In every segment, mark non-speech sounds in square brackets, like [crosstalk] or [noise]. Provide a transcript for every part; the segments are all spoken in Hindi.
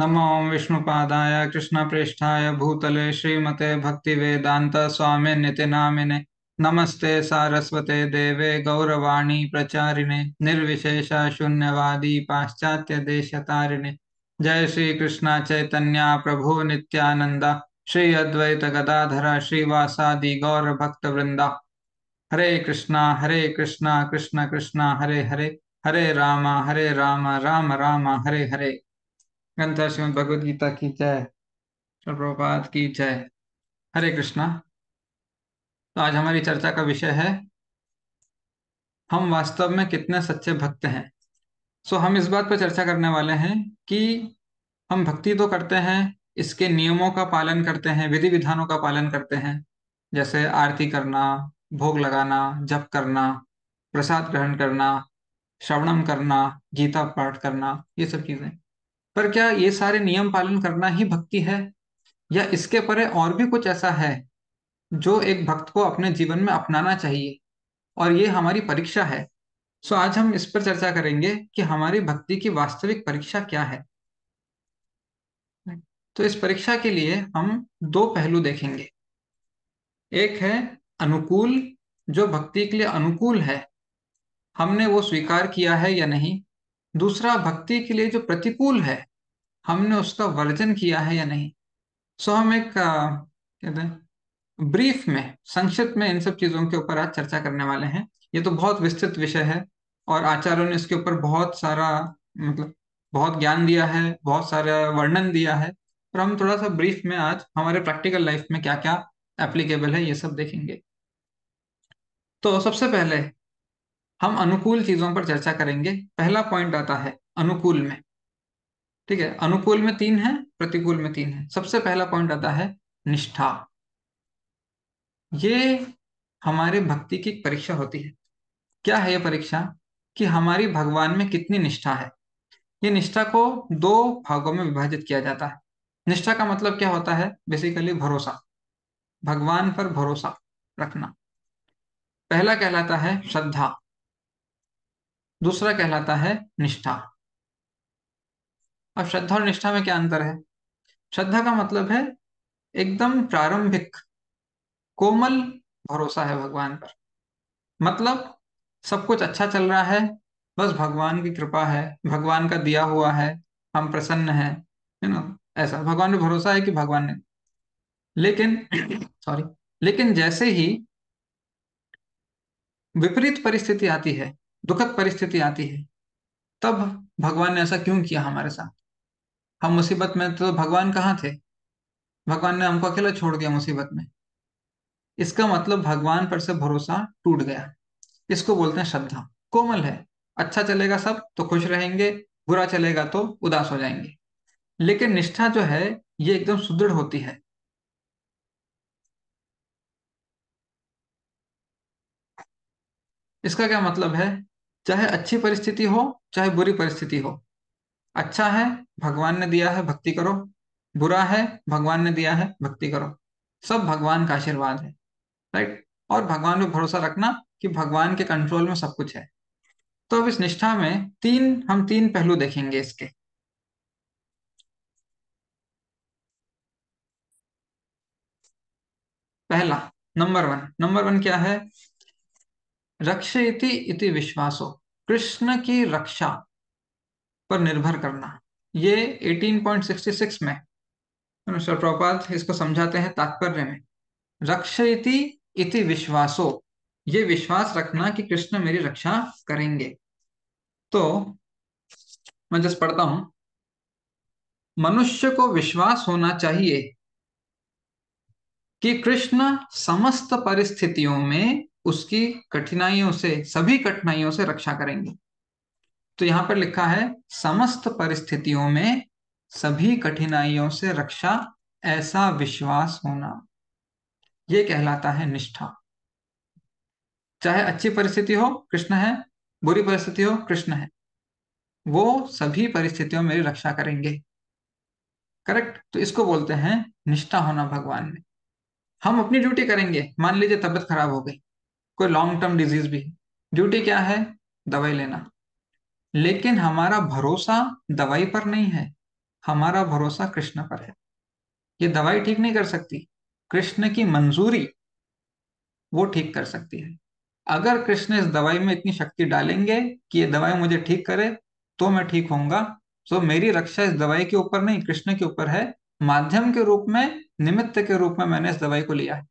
नमो विष्णुपादाय कृष्णप्रेष्ठाय भूतले श्रीमते भक्तिवेदान्तस्वामिन्यति नामिने नमस्ते सारस्वते देवे गौरवाणी प्रचारिणे निर्विशेष शून्यवादी पाश्चात्यदेशतारिणे जय श्री कृष्ण चैतन्य प्रभु नित्यानंद श्री अद्वैत गदाधर श्रीवासादि वृंदा हरे कृष्णा हरे कृष्णा कृष्ण कृष्ण हरे हरे हरे राम हरे राम राम राम हरे हरे गंथा श्रीमद भगवद गीता की जय प्रभुपाद की जय हरे कृष्णा तो आज हमारी चर्चा का विषय है हम वास्तव में कितने सच्चे भक्त हैं सो हम इस बात पर चर्चा करने वाले हैं कि हम भक्ति तो करते हैं इसके नियमों का पालन करते हैं विधि विधानों का पालन करते हैं जैसे आरती करना भोग लगाना जप करना प्रसाद ग्रहण करना श्रवणम करना गीता पाठ करना ये सब चीजें पर क्या ये सारे नियम पालन करना ही भक्ति है या इसके परे और भी कुछ ऐसा है जो एक भक्त को अपने जीवन में अपनाना चाहिए और ये हमारी परीक्षा है सो आज हम इस पर चर्चा करेंगे कि हमारी भक्ति की वास्तविक परीक्षा क्या है तो इस परीक्षा के लिए हम दो पहलू देखेंगे एक है अनुकूल जो भक्ति के लिए अनुकूल है हमने वो स्वीकार किया है या नहीं दूसरा भक्ति के लिए जो प्रतिकूल है हमने उसका वर्जन किया है या नहीं सो हम एक कहते हैं ब्रीफ में संक्षिप्त में इन सब चीजों के ऊपर आज चर्चा करने वाले हैं ये तो बहुत विस्तृत विषय है और आचार्यों ने इसके ऊपर बहुत सारा मतलब बहुत ज्ञान दिया है बहुत सारा वर्णन दिया है पर हम थोड़ा सा ब्रीफ में आज हमारे प्रैक्टिकल लाइफ में क्या क्या एप्लीकेबल है ये सब देखेंगे तो सबसे पहले हम अनुकूल चीजों पर चर्चा करेंगे पहला पॉइंट आता है अनुकूल में ठीक है अनुकूल में तीन है प्रतिकूल में तीन है सबसे पहला पॉइंट आता है निष्ठा ये हमारे भक्ति की परीक्षा होती है क्या है ये परीक्षा कि हमारी भगवान में कितनी निष्ठा है ये निष्ठा को दो भागों में विभाजित किया जाता है निष्ठा का मतलब क्या होता है बेसिकली भरोसा भगवान पर भरोसा रखना पहला कहलाता है श्रद्धा दूसरा कहलाता है निष्ठा अब श्रद्धा और निष्ठा में क्या अंतर है श्रद्धा का मतलब है एकदम प्रारंभिक कोमल भरोसा है भगवान पर मतलब सब कुछ अच्छा चल रहा है बस भगवान की कृपा है भगवान का दिया हुआ है हम प्रसन्न है ना ऐसा भगवान पे भरोसा है कि भगवान ने लेकिन सॉरी लेकिन जैसे ही विपरीत परिस्थिति आती है दुखद परिस्थिति आती है तब भगवान ने ऐसा क्यों किया हमारे साथ हम मुसीबत में तो भगवान कहाँ थे भगवान ने हमको अकेला छोड़ दिया मुसीबत में इसका मतलब भगवान पर से भरोसा टूट गया इसको बोलते हैं श्रद्धा कोमल है अच्छा चलेगा सब तो खुश रहेंगे बुरा चलेगा तो उदास हो जाएंगे लेकिन निष्ठा जो है ये एकदम सुदृढ़ होती है इसका क्या मतलब है चाहे अच्छी परिस्थिति हो चाहे बुरी परिस्थिति हो अच्छा है भगवान ने दिया है भक्ति करो बुरा है भगवान ने दिया है भक्ति करो सब भगवान का आशीर्वाद है राइट और भगवान पर भरोसा रखना कि भगवान के कंट्रोल में सब कुछ है तो अब इस निष्ठा में तीन हम तीन पहलू देखेंगे इसके पहला नंबर वन नंबर वन क्या है रक्षयति इति विश्वासो कृष्ण की रक्षा पर निर्भर करना ये 18.66 में सर प्रपात इसको समझाते हैं तात्पर्य में रक्षयति इति विश्वासो ये विश्वास रखना कि कृष्ण मेरी रक्षा करेंगे तो मैं जस्ट पढ़ता हूं मनुष्य को विश्वास होना चाहिए कि कृष्ण समस्त परिस्थितियों में उसकी कठिनाइयों से सभी कठिनाइयों से रक्षा करेंगे तो यहां पर लिखा है समस्त परिस्थितियों में सभी कठिनाइयों से रक्षा ऐसा विश्वास होना यह कहलाता है निष्ठा चाहे अच्छी परिस्थिति हो कृष्ण है बुरी परिस्थिति हो कृष्ण है वो सभी परिस्थितियों में रक्षा करेंगे करेक्ट तो इसको बोलते हैं निष्ठा होना भगवान में हम अपनी ड्यूटी करेंगे मान लीजिए तबियत खराब हो गई कोई लॉन्ग टर्म डिजीज भी ड्यूटी क्या है दवाई लेना लेकिन हमारा भरोसा दवाई पर नहीं है हमारा भरोसा कृष्ण पर है ये दवाई ठीक नहीं कर सकती कृष्ण की मंजूरी वो ठीक कर सकती है अगर कृष्ण इस दवाई में इतनी शक्ति डालेंगे कि ये दवाई मुझे ठीक करे तो मैं ठीक होऊंगा तो मेरी रक्षा इस दवाई के ऊपर नहीं कृष्ण के ऊपर है माध्यम के रूप में निमित्त के रूप में मैंने इस दवाई को लिया है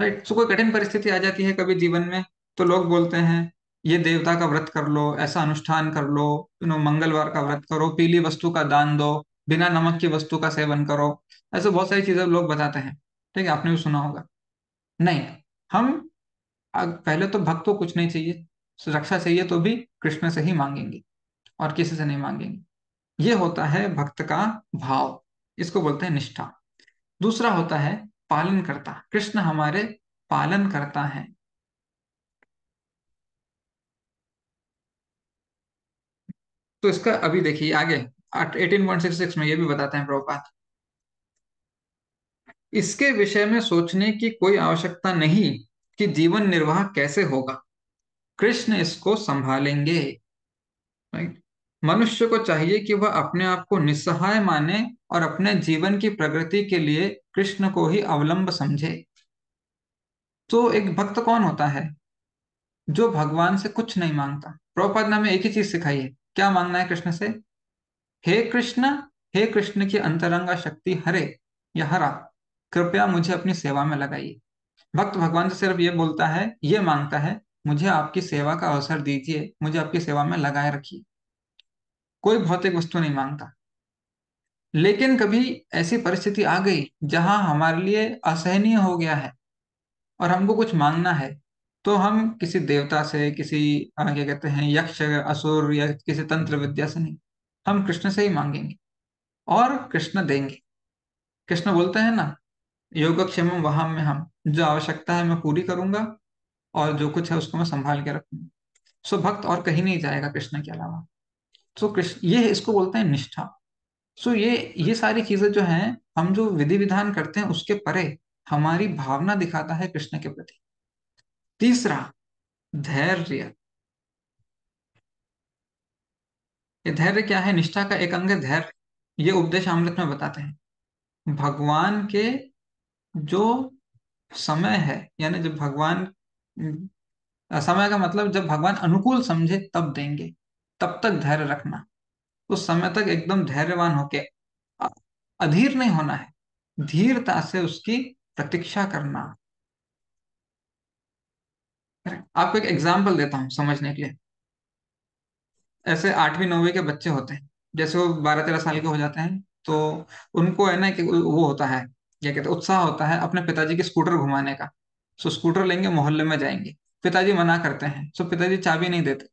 राइट सो कोई कठिन परिस्थिति आ जाती है कभी जीवन में तो लोग बोलते हैं ये देवता का व्रत कर लो ऐसा अनुष्ठान कर लो यू नो मंगलवार का व्रत करो पीली वस्तु का दान दो बिना नमक की वस्तु का सेवन करो ऐसे बहुत सारी चीजें लोग बताते हैं ठीक है आपने भी सुना होगा नहीं हम पहले तो भक्त को कुछ नहीं चाहिए सुरक्षा चाहिए तो भी कृष्ण से ही मांगेंगे और किसी से नहीं मांगेंगे ये होता है भक्त का भाव इसको बोलते हैं निष्ठा दूसरा होता है पालन करता कृष्ण हमारे पालन करता है तो इसका अभी देखिए आगे 18.66 में यह भी बताते हैं प्रभुपात इसके विषय में सोचने की कोई आवश्यकता नहीं कि जीवन निर्वाह कैसे होगा कृष्ण इसको संभालेंगे राइट मनुष्य को चाहिए कि वह अपने आप को निस्सहाय माने और अपने जीवन की प्रगति के लिए कृष्ण को ही अवलंब समझे तो एक भक्त कौन होता है जो भगवान से कुछ नहीं मांगता प्रोपद ने हमें एक ही चीज सिखाई है क्या मांगना है कृष्ण से हे कृष्ण हे कृष्ण की अंतरंगा शक्ति हरे या हरा कृपया मुझे अपनी सेवा में लगाइए भक्त भगवान से सिर्फ ये बोलता है ये मांगता है मुझे आपकी सेवा का अवसर दीजिए मुझे आपकी सेवा में लगाए रखिए कोई भौतिक वस्तु नहीं मांगता लेकिन कभी ऐसी परिस्थिति आ गई जहां हमारे लिए असहनीय हो गया है और हमको कुछ मांगना है तो हम किसी देवता से किसी क्या कहते हैं यक्ष असुर या किसी तंत्र विद्या से नहीं हम कृष्ण से ही मांगेंगे और कृष्ण देंगे कृष्ण बोलते हैं ना योगक्षेम वहां में हम जो आवश्यकता है मैं पूरी करूंगा और जो कुछ है उसको मैं संभाल के रखूंगा सो भक्त और कहीं नहीं जाएगा कृष्ण के अलावा सो कृष्ण ये इसको बोलते हैं निष्ठा सो ये ये सारी चीजें जो हैं हम जो विधि विधान करते हैं उसके परे हमारी भावना दिखाता है कृष्ण के प्रति तीसरा धैर्य ये धैर्य क्या है निष्ठा का एक अंग है धैर्य ये उपदेश अमृत में बताते हैं भगवान के जो समय है यानी जब भगवान समय का मतलब जब भगवान अनुकूल समझे तब देंगे तब तक धैर्य रखना उस समय तक एकदम धैर्यवान होके अधीर नहीं होना है धीरता से उसकी प्रतीक्षा करना आपको एक एग्जाम्पल देता हूं समझने के लिए ऐसे आठवीं नौवीं के बच्चे होते हैं जैसे वो बारह तेरह साल के हो जाते हैं तो उनको है ना कि वो होता है क्या कहते हैं उत्साह होता है अपने पिताजी के स्कूटर घुमाने का सो स्कूटर लेंगे मोहल्ले में जाएंगे पिताजी मना करते हैं सो पिताजी चाबी नहीं देते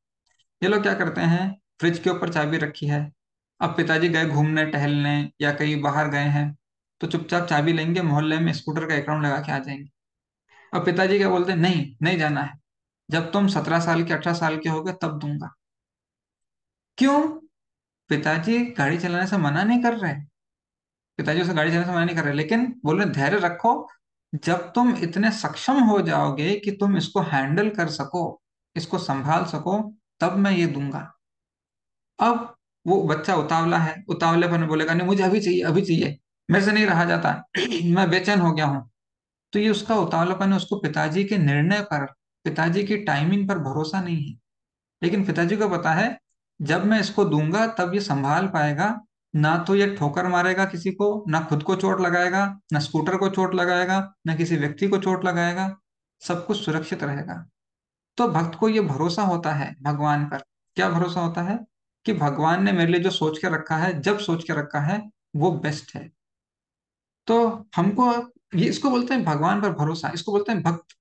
ये लोग क्या करते हैं फ्रिज के ऊपर चाबी रखी है अब पिताजी गए घूमने टहलने या कहीं बाहर गए हैं तो चुपचाप चाबी लेंगे मोहल्ले में स्कूटर का एक राउंड लगा के आ जाएंगे अब पिताजी क्या बोलते हैं नहीं नहीं जाना है जब तुम सत्रह साल के अठारह साल के गए तब दूंगा क्यों पिताजी गाड़ी चलाने से मना नहीं कर रहे पिताजी उसे गाड़ी चलाने से मना नहीं कर रहे लेकिन रहे धैर्य रखो जब तुम इतने सक्षम हो जाओगे कि तुम इसको हैंडल कर सको इसको संभाल सको तब मैं ये दूंगा अब वो बच्चा उतावला है उतावले पर बोलेगा नहीं मुझे अभी चाहिए अभी चाहिए मेरे से नहीं रहा जाता [clears throat] मैं बेचैन हो गया हूँ तो ये उसका उतावलापन है उसको पिताजी के निर्णय पर पिताजी की टाइमिंग पर भरोसा नहीं है लेकिन पिताजी को पता है जब मैं इसको दूंगा तब ये संभाल पाएगा ना तो ये ठोकर मारेगा किसी को ना खुद को चोट लगाएगा ना स्कूटर को चोट लगाएगा ना किसी व्यक्ति को चोट लगाएगा सब कुछ सुरक्षित रहेगा तो भक्त को ये भरोसा होता है भगवान पर क्या भरोसा होता है कि भगवान ने मेरे लिए जो सोच के रखा है जब सोच के रखा है वो बेस्ट है तो हमको ये इसको बोलते हैं भगवान पर भरोसा इसको बोलते हैं भक्त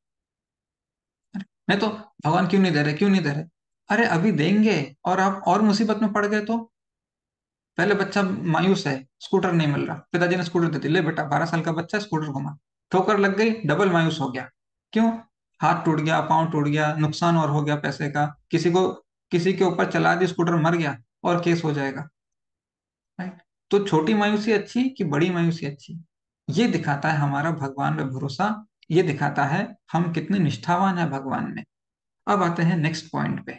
मैं तो भगवान क्यों नहीं दे रहे क्यों नहीं दे रहे अरे अभी देंगे और आप और मुसीबत में पड़ गए तो पहले बच्चा मायूस है स्कूटर नहीं मिल रहा पिताजी ने स्कूटर दे दी ले बेटा बारह साल का बच्चा स्कूटर घुमा ठोकर लग गई डबल मायूस हो गया क्यों हाथ टूट गया पाँव टूट गया नुकसान और हो गया पैसे का किसी को किसी के ऊपर चला दी स्कूटर मर गया और केस हो जाएगा तो छोटी मायूसी अच्छी कि बड़ी मायूसी अच्छी ये दिखाता है हमारा भगवान में भरोसा ये दिखाता है हम कितने निष्ठावान है भगवान में अब आते हैं नेक्स्ट पॉइंट पे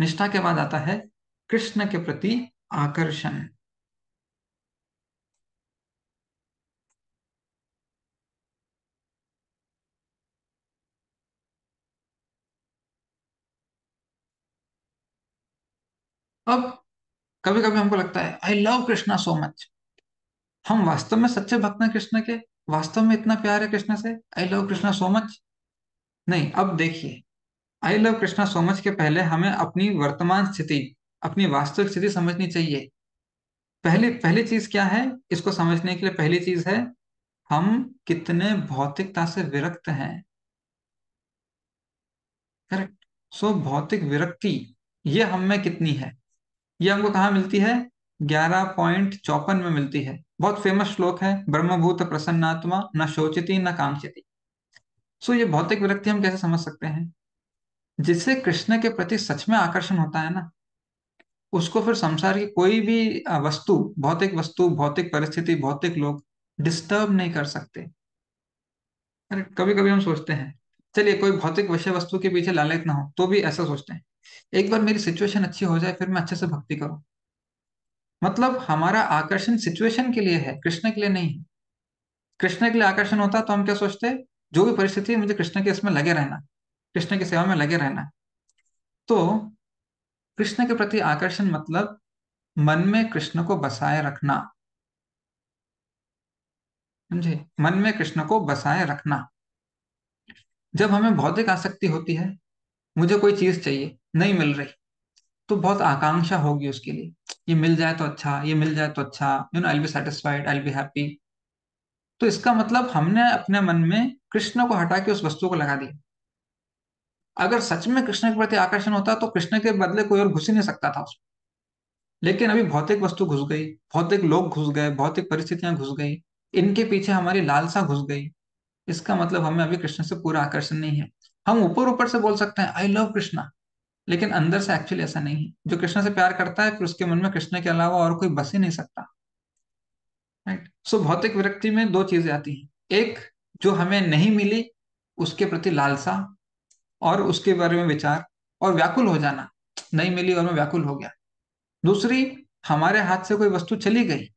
निष्ठा के बाद आता है कृष्ण के प्रति आकर्षण अब कभी कभी हमको लगता है I love Krishna so much हम वास्तव में सच्चे भक्त हैं कृष्ण के वास्तव में इतना प्यार है कृष्ण से I love Krishna so much नहीं अब देखिए I love Krishna so much के पहले हमें अपनी वर्तमान स्थिति अपनी वास्तविक स्थिति समझनी चाहिए पहली पहली चीज क्या है इसको समझने के लिए पहली चीज है हम कितने भौतिकता से विरक्त हैं करेक्ट सो भौतिक विरक्ति ये हम में कितनी है ये हमको कहाँ मिलती है ग्यारह पॉइंट चौपन में मिलती है बहुत फेमस श्लोक है ब्रह्मभूत प्रसन्नात्मा न शोचिति न कांक्षति सो ये भौतिक विरक्ति हम कैसे समझ सकते हैं जिससे कृष्ण के प्रति सच में आकर्षण होता है ना उसको फिर संसार की कोई भी वस्तु भौतिक वस्तु भौतिक परिस्थिति भौतिक लोग डिस्टर्ब नहीं कर सकते अरे कभी कभी हम सोचते हैं चलिए कोई भौतिक विषय वस्तु के पीछे लालयत ना हो तो भी ऐसा सोचते हैं एक बार मेरी सिचुएशन अच्छी हो जाए फिर मैं अच्छे से भक्ति करूं मतलब हमारा आकर्षण सिचुएशन के लिए है कृष्ण के लिए नहीं है कृष्ण के लिए आकर्षण होता तो हम क्या सोचते जो भी परिस्थिति है मुझे कृष्ण के इसमें लगे रहना कृष्ण की सेवा में लगे रहना तो कृष्ण के प्रति आकर्षण मतलब मन में कृष्ण को बसाए रखना समझे मन में कृष्ण को बसाए रखना जब हमें भौतिक आसक्ति होती है मुझे कोई चीज चाहिए नहीं मिल रही तो बहुत आकांक्षा होगी उसके लिए ये मिल जाए तो अच्छा ये मिल जाए तो अच्छा you know I be satisfied I be happy तो इसका मतलब हमने अपने मन में कृष्ण को हटा के उस वस्तु को लगा दिया अगर सच में कृष्ण के प्रति आकर्षण होता तो कृष्ण के बदले कोई और घुस ही नहीं सकता था उसमें लेकिन अभी भौतिक वस्तु घुस गई भौतिक लोग घुस गए भौतिक परिस्थितियां घुस गई इनके पीछे हमारी लालसा घुस गई इसका मतलब हमें अभी कृष्ण से पूरा आकर्षण नहीं है हम ऊपर ऊपर से बोल सकते हैं आई लव कृष्णा लेकिन अंदर से एक्चुअली ऐसा नहीं है जो कृष्ण से प्यार करता है फिर उसके मन में कृष्ण के अलावा और कोई बस ही नहीं सकता राइट सो भौतिक विरक्ति में दो चीजें आती हैं एक जो हमें नहीं मिली उसके प्रति लालसा और उसके बारे में विचार और व्याकुल हो जाना नहीं मिली और मैं व्याकुल हो गया दूसरी हमारे हाथ से कोई वस्तु चली गई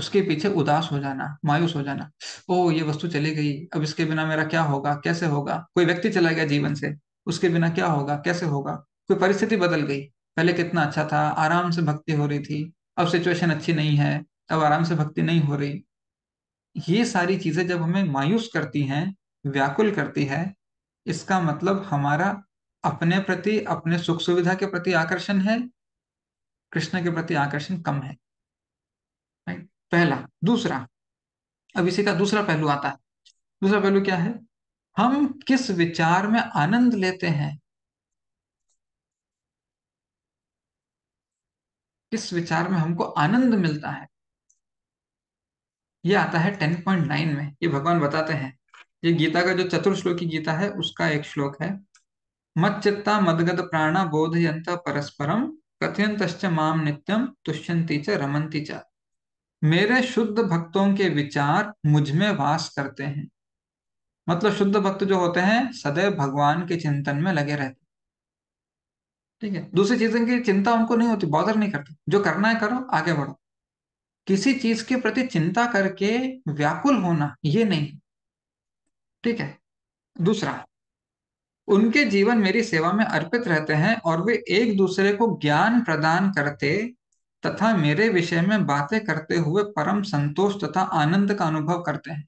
उसके पीछे उदास हो जाना मायूस हो जाना ओ ये वस्तु चली गई अब इसके बिना मेरा क्या होगा कैसे होगा कोई व्यक्ति चला गया जीवन से उसके बिना क्या होगा कैसे होगा कोई परिस्थिति बदल गई पहले कितना अच्छा था आराम से भक्ति हो रही थी अब सिचुएशन अच्छी नहीं है अब आराम से भक्ति नहीं हो रही ये सारी चीजें जब हमें मायूस करती हैं व्याकुल करती है इसका मतलब हमारा अपने प्रति अपने सुख सुविधा के प्रति आकर्षण है कृष्ण के प्रति आकर्षण कम है पहला दूसरा अब इसी का दूसरा पहलू आता है दूसरा पहलू क्या है हम किस विचार में आनंद लेते हैं किस विचार में हमको आनंद मिलता है ये आता है 10.9 में ये भगवान बताते हैं ये गीता का जो चतुर्श्लोकी गीता है उसका एक श्लोक है मत चित्ता मदगत प्राणा बोधयंत परस्परम कथियंत माम नित्यम तुष्यंती च रमंती च मेरे शुद्ध भक्तों के विचार मुझ में वास करते हैं मतलब शुद्ध भक्त जो होते हैं सदैव भगवान के चिंतन में लगे रहते ठीक है दूसरी चीजों की चिंता उनको नहीं होती बॉदर नहीं करते जो करना है करो आगे बढ़ो किसी चीज के प्रति चिंता करके व्याकुल होना ये नहीं ठीक है दूसरा उनके जीवन मेरी सेवा में अर्पित रहते हैं और वे एक दूसरे को ज्ञान प्रदान करते तथा मेरे विषय में बातें करते हुए परम संतोष तथा आनंद का अनुभव करते हैं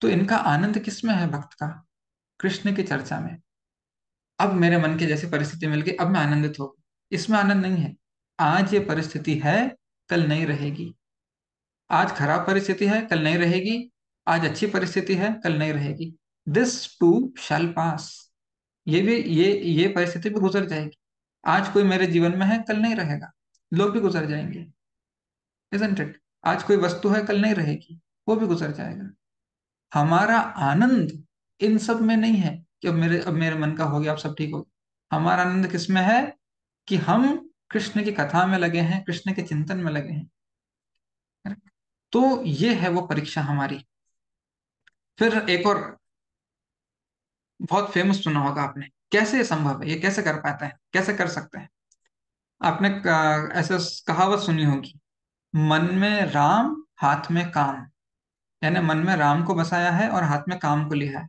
तो इनका आनंद किस में है भक्त का कृष्ण की चर्चा में अब मेरे मन के जैसी परिस्थिति मिल गई अब मैं आनंदित हो इसमें आनंद नहीं है आज ये परिस्थिति है कल नहीं रहेगी आज खराब परिस्थिति है कल नहीं रहेगी आज अच्छी परिस्थिति है कल नहीं रहेगी दिस टू शैल पास ये भी ये ये परिस्थिति भी गुजर जाएगी आज कोई मेरे जीवन में है कल नहीं रहेगा लोग भी गुजर जाएंगे इट आज कोई वस्तु है कल नहीं रहेगी वो भी गुजर जाएगा हमारा आनंद इन सब में नहीं है कि अब मेरे अब मेरे मन का हो गया आप सब ठीक हो हमारा आनंद किस में है कि हम कृष्ण की कथा में लगे हैं कृष्ण के चिंतन में लगे हैं तो ये है वो परीक्षा हमारी फिर एक और बहुत फेमस सुना होगा आपने कैसे ये संभव है ये कैसे कर पाते हैं कैसे कर सकते हैं आपने ऐसे कहावत सुनी होगी मन में राम हाथ में काम यानी मन में राम को बसाया है और हाथ में काम को लिया है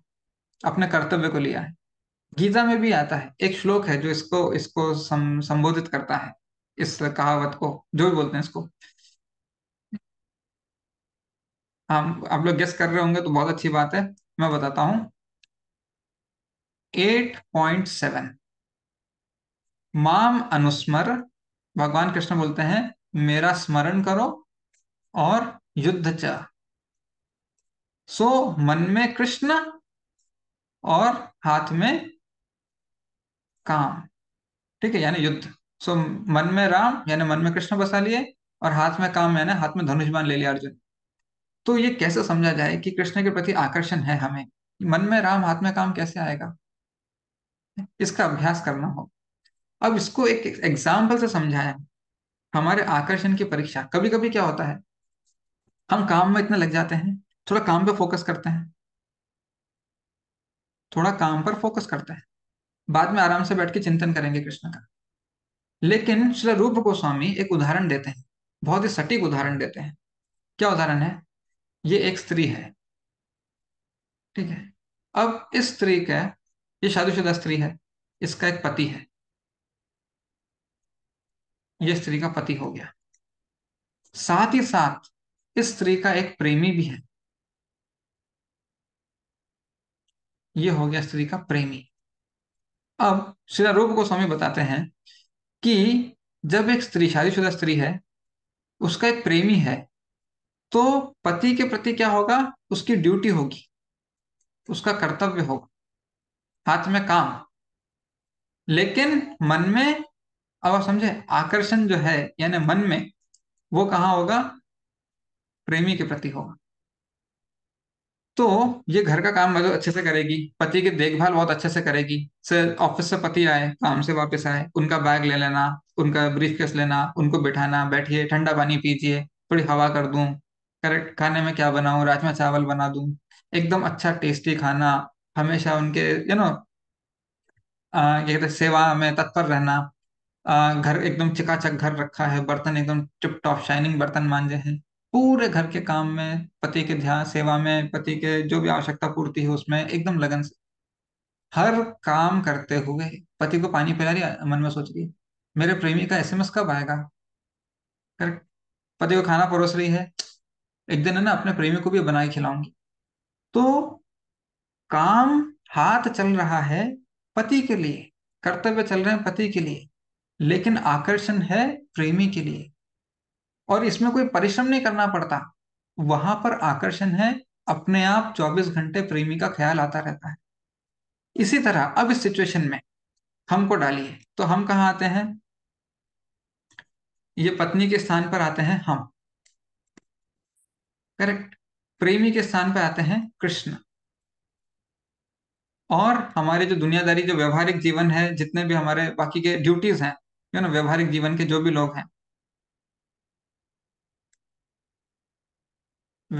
अपने कर्तव्य को लिया है गीता में भी आता है एक श्लोक है जो इसको इसको सम, संबोधित करता है इस कहावत को जो भी बोलते हैं इसको हम आप लोग गेस्ट कर रहे होंगे तो बहुत अच्छी बात है मैं बताता हूं 8.7 माम अनुस्मर भगवान कृष्ण बोलते हैं मेरा स्मरण करो और युद्ध च सो so, मन में कृष्ण और हाथ में काम ठीक है यानी युद्ध सो so, मन में राम यानी मन में कृष्ण बसा लिए और हाथ में काम यानी हाथ में धनुष बाण ले लिया अर्जुन तो ये कैसे समझा जाए कि कृष्ण के प्रति आकर्षण है हमें मन में राम हाथ में काम कैसे आएगा इसका अभ्यास करना हो अब इसको एक एग्जाम्पल से समझाएं हमारे आकर्षण की परीक्षा कभी कभी क्या होता है हम काम में इतना लग जाते हैं थोड़ा काम पे फोकस करते हैं थोड़ा काम पर फोकस करते हैं बाद में आराम से बैठ के चिंतन करेंगे कृष्ण का लेकिन श्री रूप गोस्वामी एक उदाहरण देते हैं बहुत ही सटीक उदाहरण देते हैं क्या उदाहरण है ये एक स्त्री है ठीक है अब इस स्त्री का ये शादीशुदा स्त्री है इसका एक पति है ये स्त्री का पति हो गया साथ ही साथ इस स्त्री का एक प्रेमी भी है ये हो गया स्त्री का प्रेमी अब श्री रूप गोस्वामी बताते हैं कि जब एक स्त्री शादीशुदा स्त्री है उसका एक प्रेमी है तो पति के प्रति क्या होगा उसकी ड्यूटी होगी उसका कर्तव्य होगा हाथ में काम लेकिन मन में अब समझे आकर्षण जो है यानी मन में वो कहाँ होगा प्रेमी के प्रति होगा तो ये घर का काम मतलब अच्छे से करेगी पति की देखभाल बहुत अच्छे से करेगी सर ऑफिस से पति आए काम से वापस आए उनका बैग ले लेना उनका ब्रीफ केस लेना उनको बिठाना बैठिए ठंडा पानी पीजिए थोड़ी हवा कर दूं करेक्ट खाने में क्या बनाऊं राजमा चावल बना दूं एकदम अच्छा टेस्टी खाना हमेशा उनके यू नो क्या कहते सेवा में तत्पर रहना आ, घर एकदम चिकाचक घर रखा है बर्तन एकदम टिप टॉप शाइनिंग बर्तन मांजे हैं पूरे घर के काम में पति के ध्यान सेवा में पति के जो भी आवश्यकता पूर्ति है उसमें एकदम लगन से हर काम करते हुए पति को पानी पिला रही मन में सोच रही मेरे प्रेमी का एसएमएस कब आएगा कर पति को खाना परोस रही है एक दिन है ना अपने प्रेमी को भी बना खिलाऊंगी तो काम हाथ चल रहा है पति के लिए कर्तव्य चल रहे हैं पति के लिए लेकिन आकर्षण है प्रेमी के लिए और इसमें कोई परिश्रम नहीं करना पड़ता वहां पर आकर्षण है अपने आप 24 घंटे प्रेमी का ख्याल आता रहता है इसी तरह अब इस सिचुएशन में हमको डालिए तो हम कहा आते हैं ये पत्नी के स्थान पर आते हैं हम करेक्ट प्रेमी के स्थान पर आते हैं कृष्ण और हमारे जो दुनियादारी जो व्यवहारिक जीवन है जितने भी हमारे बाकी के ड्यूटीज हैं ना व्यवहारिक जीवन के जो भी लोग हैं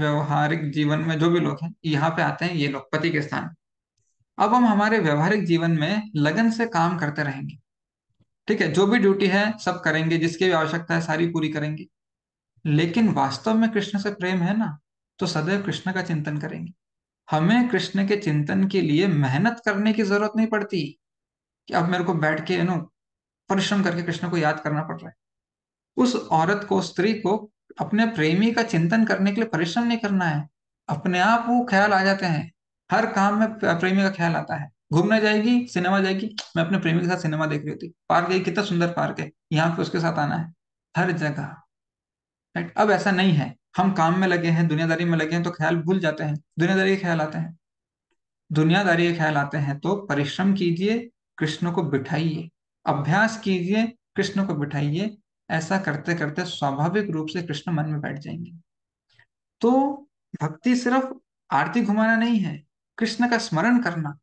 व्यवहारिक जीवन में जो भी लोग हैं यहाँ पे आते हैं ये लोग पति के स्थान अब हम हमारे व्यवहारिक जीवन में लगन से काम करते रहेंगे ठीक है जो भी ड्यूटी है सब करेंगे जिसकी भी आवश्यकता है सारी पूरी करेंगे लेकिन वास्तव में कृष्ण से प्रेम है ना तो सदैव कृष्ण का चिंतन करेंगे हमें कृष्ण के चिंतन के लिए मेहनत करने की जरूरत नहीं पड़ती कि अब मेरे को बैठ के नो परिश्रम करके कृष्ण को याद करना पड़ रहा है उस औरत को स्त्री को अपने प्रेमी का चिंतन करने के लिए परिश्रम नहीं करना है अपने आप वो ख्याल आ जाते हैं हर काम में प्रेमी का ख्याल आता है घूमने जाएगी सिनेमा जाएगी मैं अपने प्रेमी के साथ सिनेमा देख रही थी पार्क गई कितना सुंदर पार्क है यहाँ पे उसके साथ आना है हर जगह राइट अब ऐसा नहीं है हम काम में लगे हैं दुनियादारी में लगे हैं तो ख्याल भूल जाते हैं दुनियादारी के ख्याल आते हैं दुनियादारी के ख्याल आते हैं तो परिश्रम कीजिए कृष्ण को बिठाइए अभ्यास कीजिए कृष्ण को बिठाइए ऐसा करते करते स्वाभाविक रूप से कृष्ण मन में बैठ जाएंगे तो भक्ति सिर्फ आरती घुमाना नहीं है कृष्ण का स्मरण करना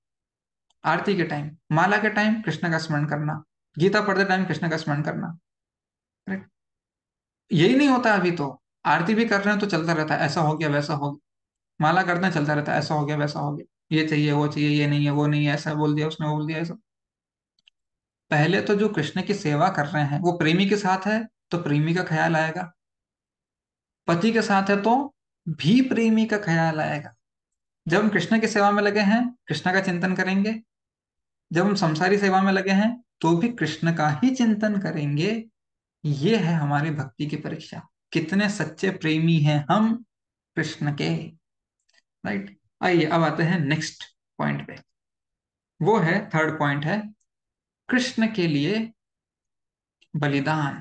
आरती के टाइम माला के टाइम कृष्ण का स्मरण करना गीता पढ़ते टाइम कृष्ण का स्मरण करना यही नहीं होता अभी तो आरती भी कर रहे हैं तो चलता रहता है ऐसा हो गया वैसा हो गया माला करना चलता रहता है ऐसा हो गया वैसा हो गया ये चाहिए वो चाहिए ये नहीं है वो नहीं है ऐसा बोल दिया उसने बोल दिया ऐसा पहले तो जो कृष्ण की सेवा कर रहे हैं वो प्रेमी के साथ है तो प्रेमी का ख्याल आएगा पति के साथ है तो भी प्रेमी का ख्याल आएगा जब हम कृष्ण की सेवा में लगे हैं कृष्ण का चिंतन करेंगे जब हम संसारी सेवा में लगे हैं तो भी कृष्ण का ही चिंतन करेंगे ये है हमारी भक्ति की परीक्षा कितने सच्चे प्रेमी हैं हम कृष्ण के राइट आइए अब आते हैं नेक्स्ट पॉइंट पे वो है थर्ड पॉइंट है कृष्ण के लिए बलिदान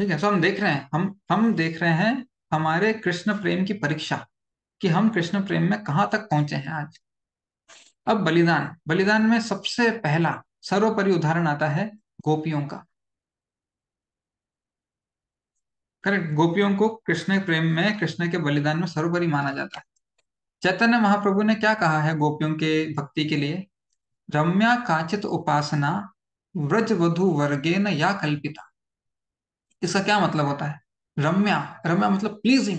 ठीक है सो हम देख रहे हैं हम हम देख रहे हैं हमारे कृष्ण प्रेम की परीक्षा कि हम कृष्ण प्रेम में कहां तक पहुंचे हैं आज अब बलिदान बलिदान में सबसे पहला सर्वोपरि उदाहरण आता है गोपियों का करेक्ट गोपियों को कृष्ण प्रेम में कृष्ण के बलिदान में सर्वोपरि माना जाता है चैतन्य महाप्रभु ने क्या कहा है गोपियों के भक्ति के लिए रम्या काचित उपासना व्रज वधु वर्गे न या कल्पिता इसका क्या मतलब होता है रम्या रम्या मतलब प्लीजिंग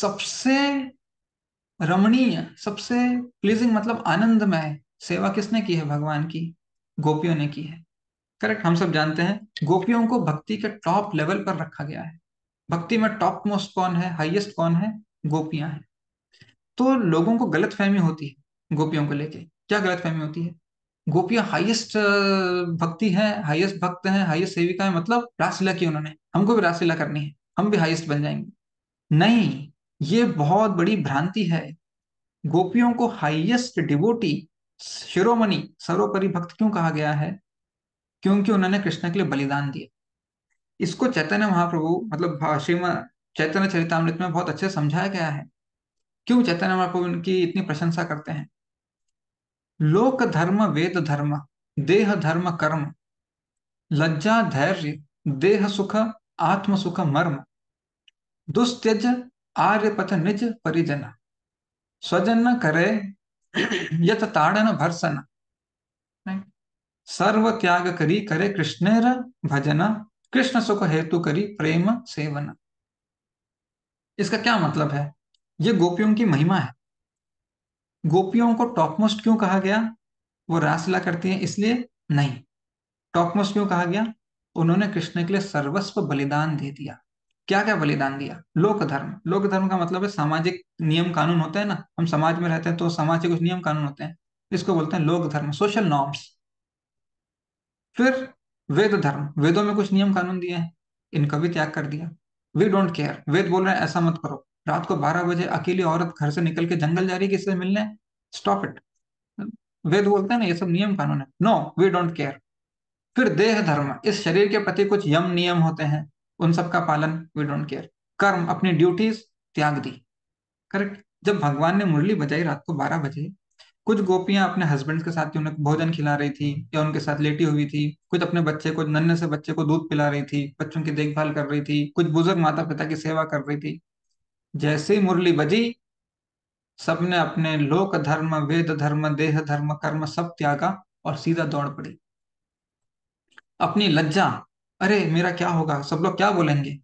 सबसे रमणीय सबसे प्लीजिंग मतलब आनंदमय सेवा किसने की है भगवान की गोपियों ने की है करेक्ट हम सब जानते हैं गोपियों को भक्ति के टॉप लेवल पर रखा गया है भक्ति में टॉप मोस्ट कौन है हाईएस्ट कौन है गोपियां हैं तो लोगों को गलत फहमी होती है गोपियों को लेके क्या गलत फहमी होती है गोपियां हाईएस्ट भक्ति है हाईएस्ट भक्त हैं हाईएस्ट सेविका है मतलब रासलीला की उन्होंने हमको भी रासलीला करनी है हम भी हाईएस्ट बन जाएंगे नहीं ये बहुत बड़ी भ्रांति है गोपियों को हाईएस्ट डिवोटी शिरोमणि सर्वोपरि भक्त क्यों कहा गया है क्योंकि उन्होंने कृष्ण के लिए बलिदान दिया इसको चैतन्य महाप्रभु मतलब श्रीमद चैतन्य चरितमृत में बहुत अच्छे समझाया गया है क्यों चैतन्य महाप्रभु इनकी इतनी प्रशंसा करते हैं लोक धर्म वेद धर्म देह धर्म कर्म लज्जा धैर्य देह सुख आत्म सुख मर्म दुस्त्यज आर्य पथ निज परिजन स्वजन करे यत ताड़न भरसना सर्व त्याग करी करे कृष्णेर भजन कृष्ण सुख हेतु करी प्रेम सेवन इसका क्या मतलब है ये गोपियों की महिमा है गोपियों को टॉपमोस्ट क्यों कहा गया वो रासला करती हैं इसलिए नहीं टॉपमोस्ट क्यों कहा गया उन्होंने कृष्ण के लिए सर्वस्व बलिदान दे दिया क्या क्या बलिदान दिया लोक धर्म लोक धर्म का मतलब है सामाजिक नियम कानून होते हैं ना हम समाज में रहते हैं तो समाज के कुछ नियम कानून होते हैं इसको बोलते हैं लोक धर्म सोशल नॉर्म्स फिर वेद धर्म वेदों में कुछ नियम कानून दिए हैं इनका भी त्याग कर दिया वी डोंट केयर वेद बोल रहे हैं ऐसा मत करो रात को बारह बजे अकेली औरत घर से निकल के जंगल जा रही किससे मिलने स्टॉप इट वेद बोलते हैं ना ये सब नियम कानून है नो वी डोंट केयर फिर देह धर्म इस शरीर के प्रति कुछ यम नियम होते हैं उन सब का पालन वी डोंट केयर कर्म अपनी ड्यूटीज त्याग दी करेक्ट जब भगवान ने मुरली बजाई रात को बारह बजे कुछ गोपियां अपने हस्बैंड के साथ उन्हें भोजन खिला रही थी या उनके साथ लेटी हुई थी कुछ अपने बच्चे को नन्हे से बच्चे को दूध पिला रही थी बच्चों की देखभाल कर रही थी कुछ बुजुर्ग माता पिता की सेवा कर रही थी जैसे मुरली बजी सबने अपने लोक धर्म वेद धर्म देह धर्म कर्म सब त्यागा और सीधा दौड़ पड़ी अपनी लज्जा अरे मेरा क्या होगा सब लोग क्या बोलेंगे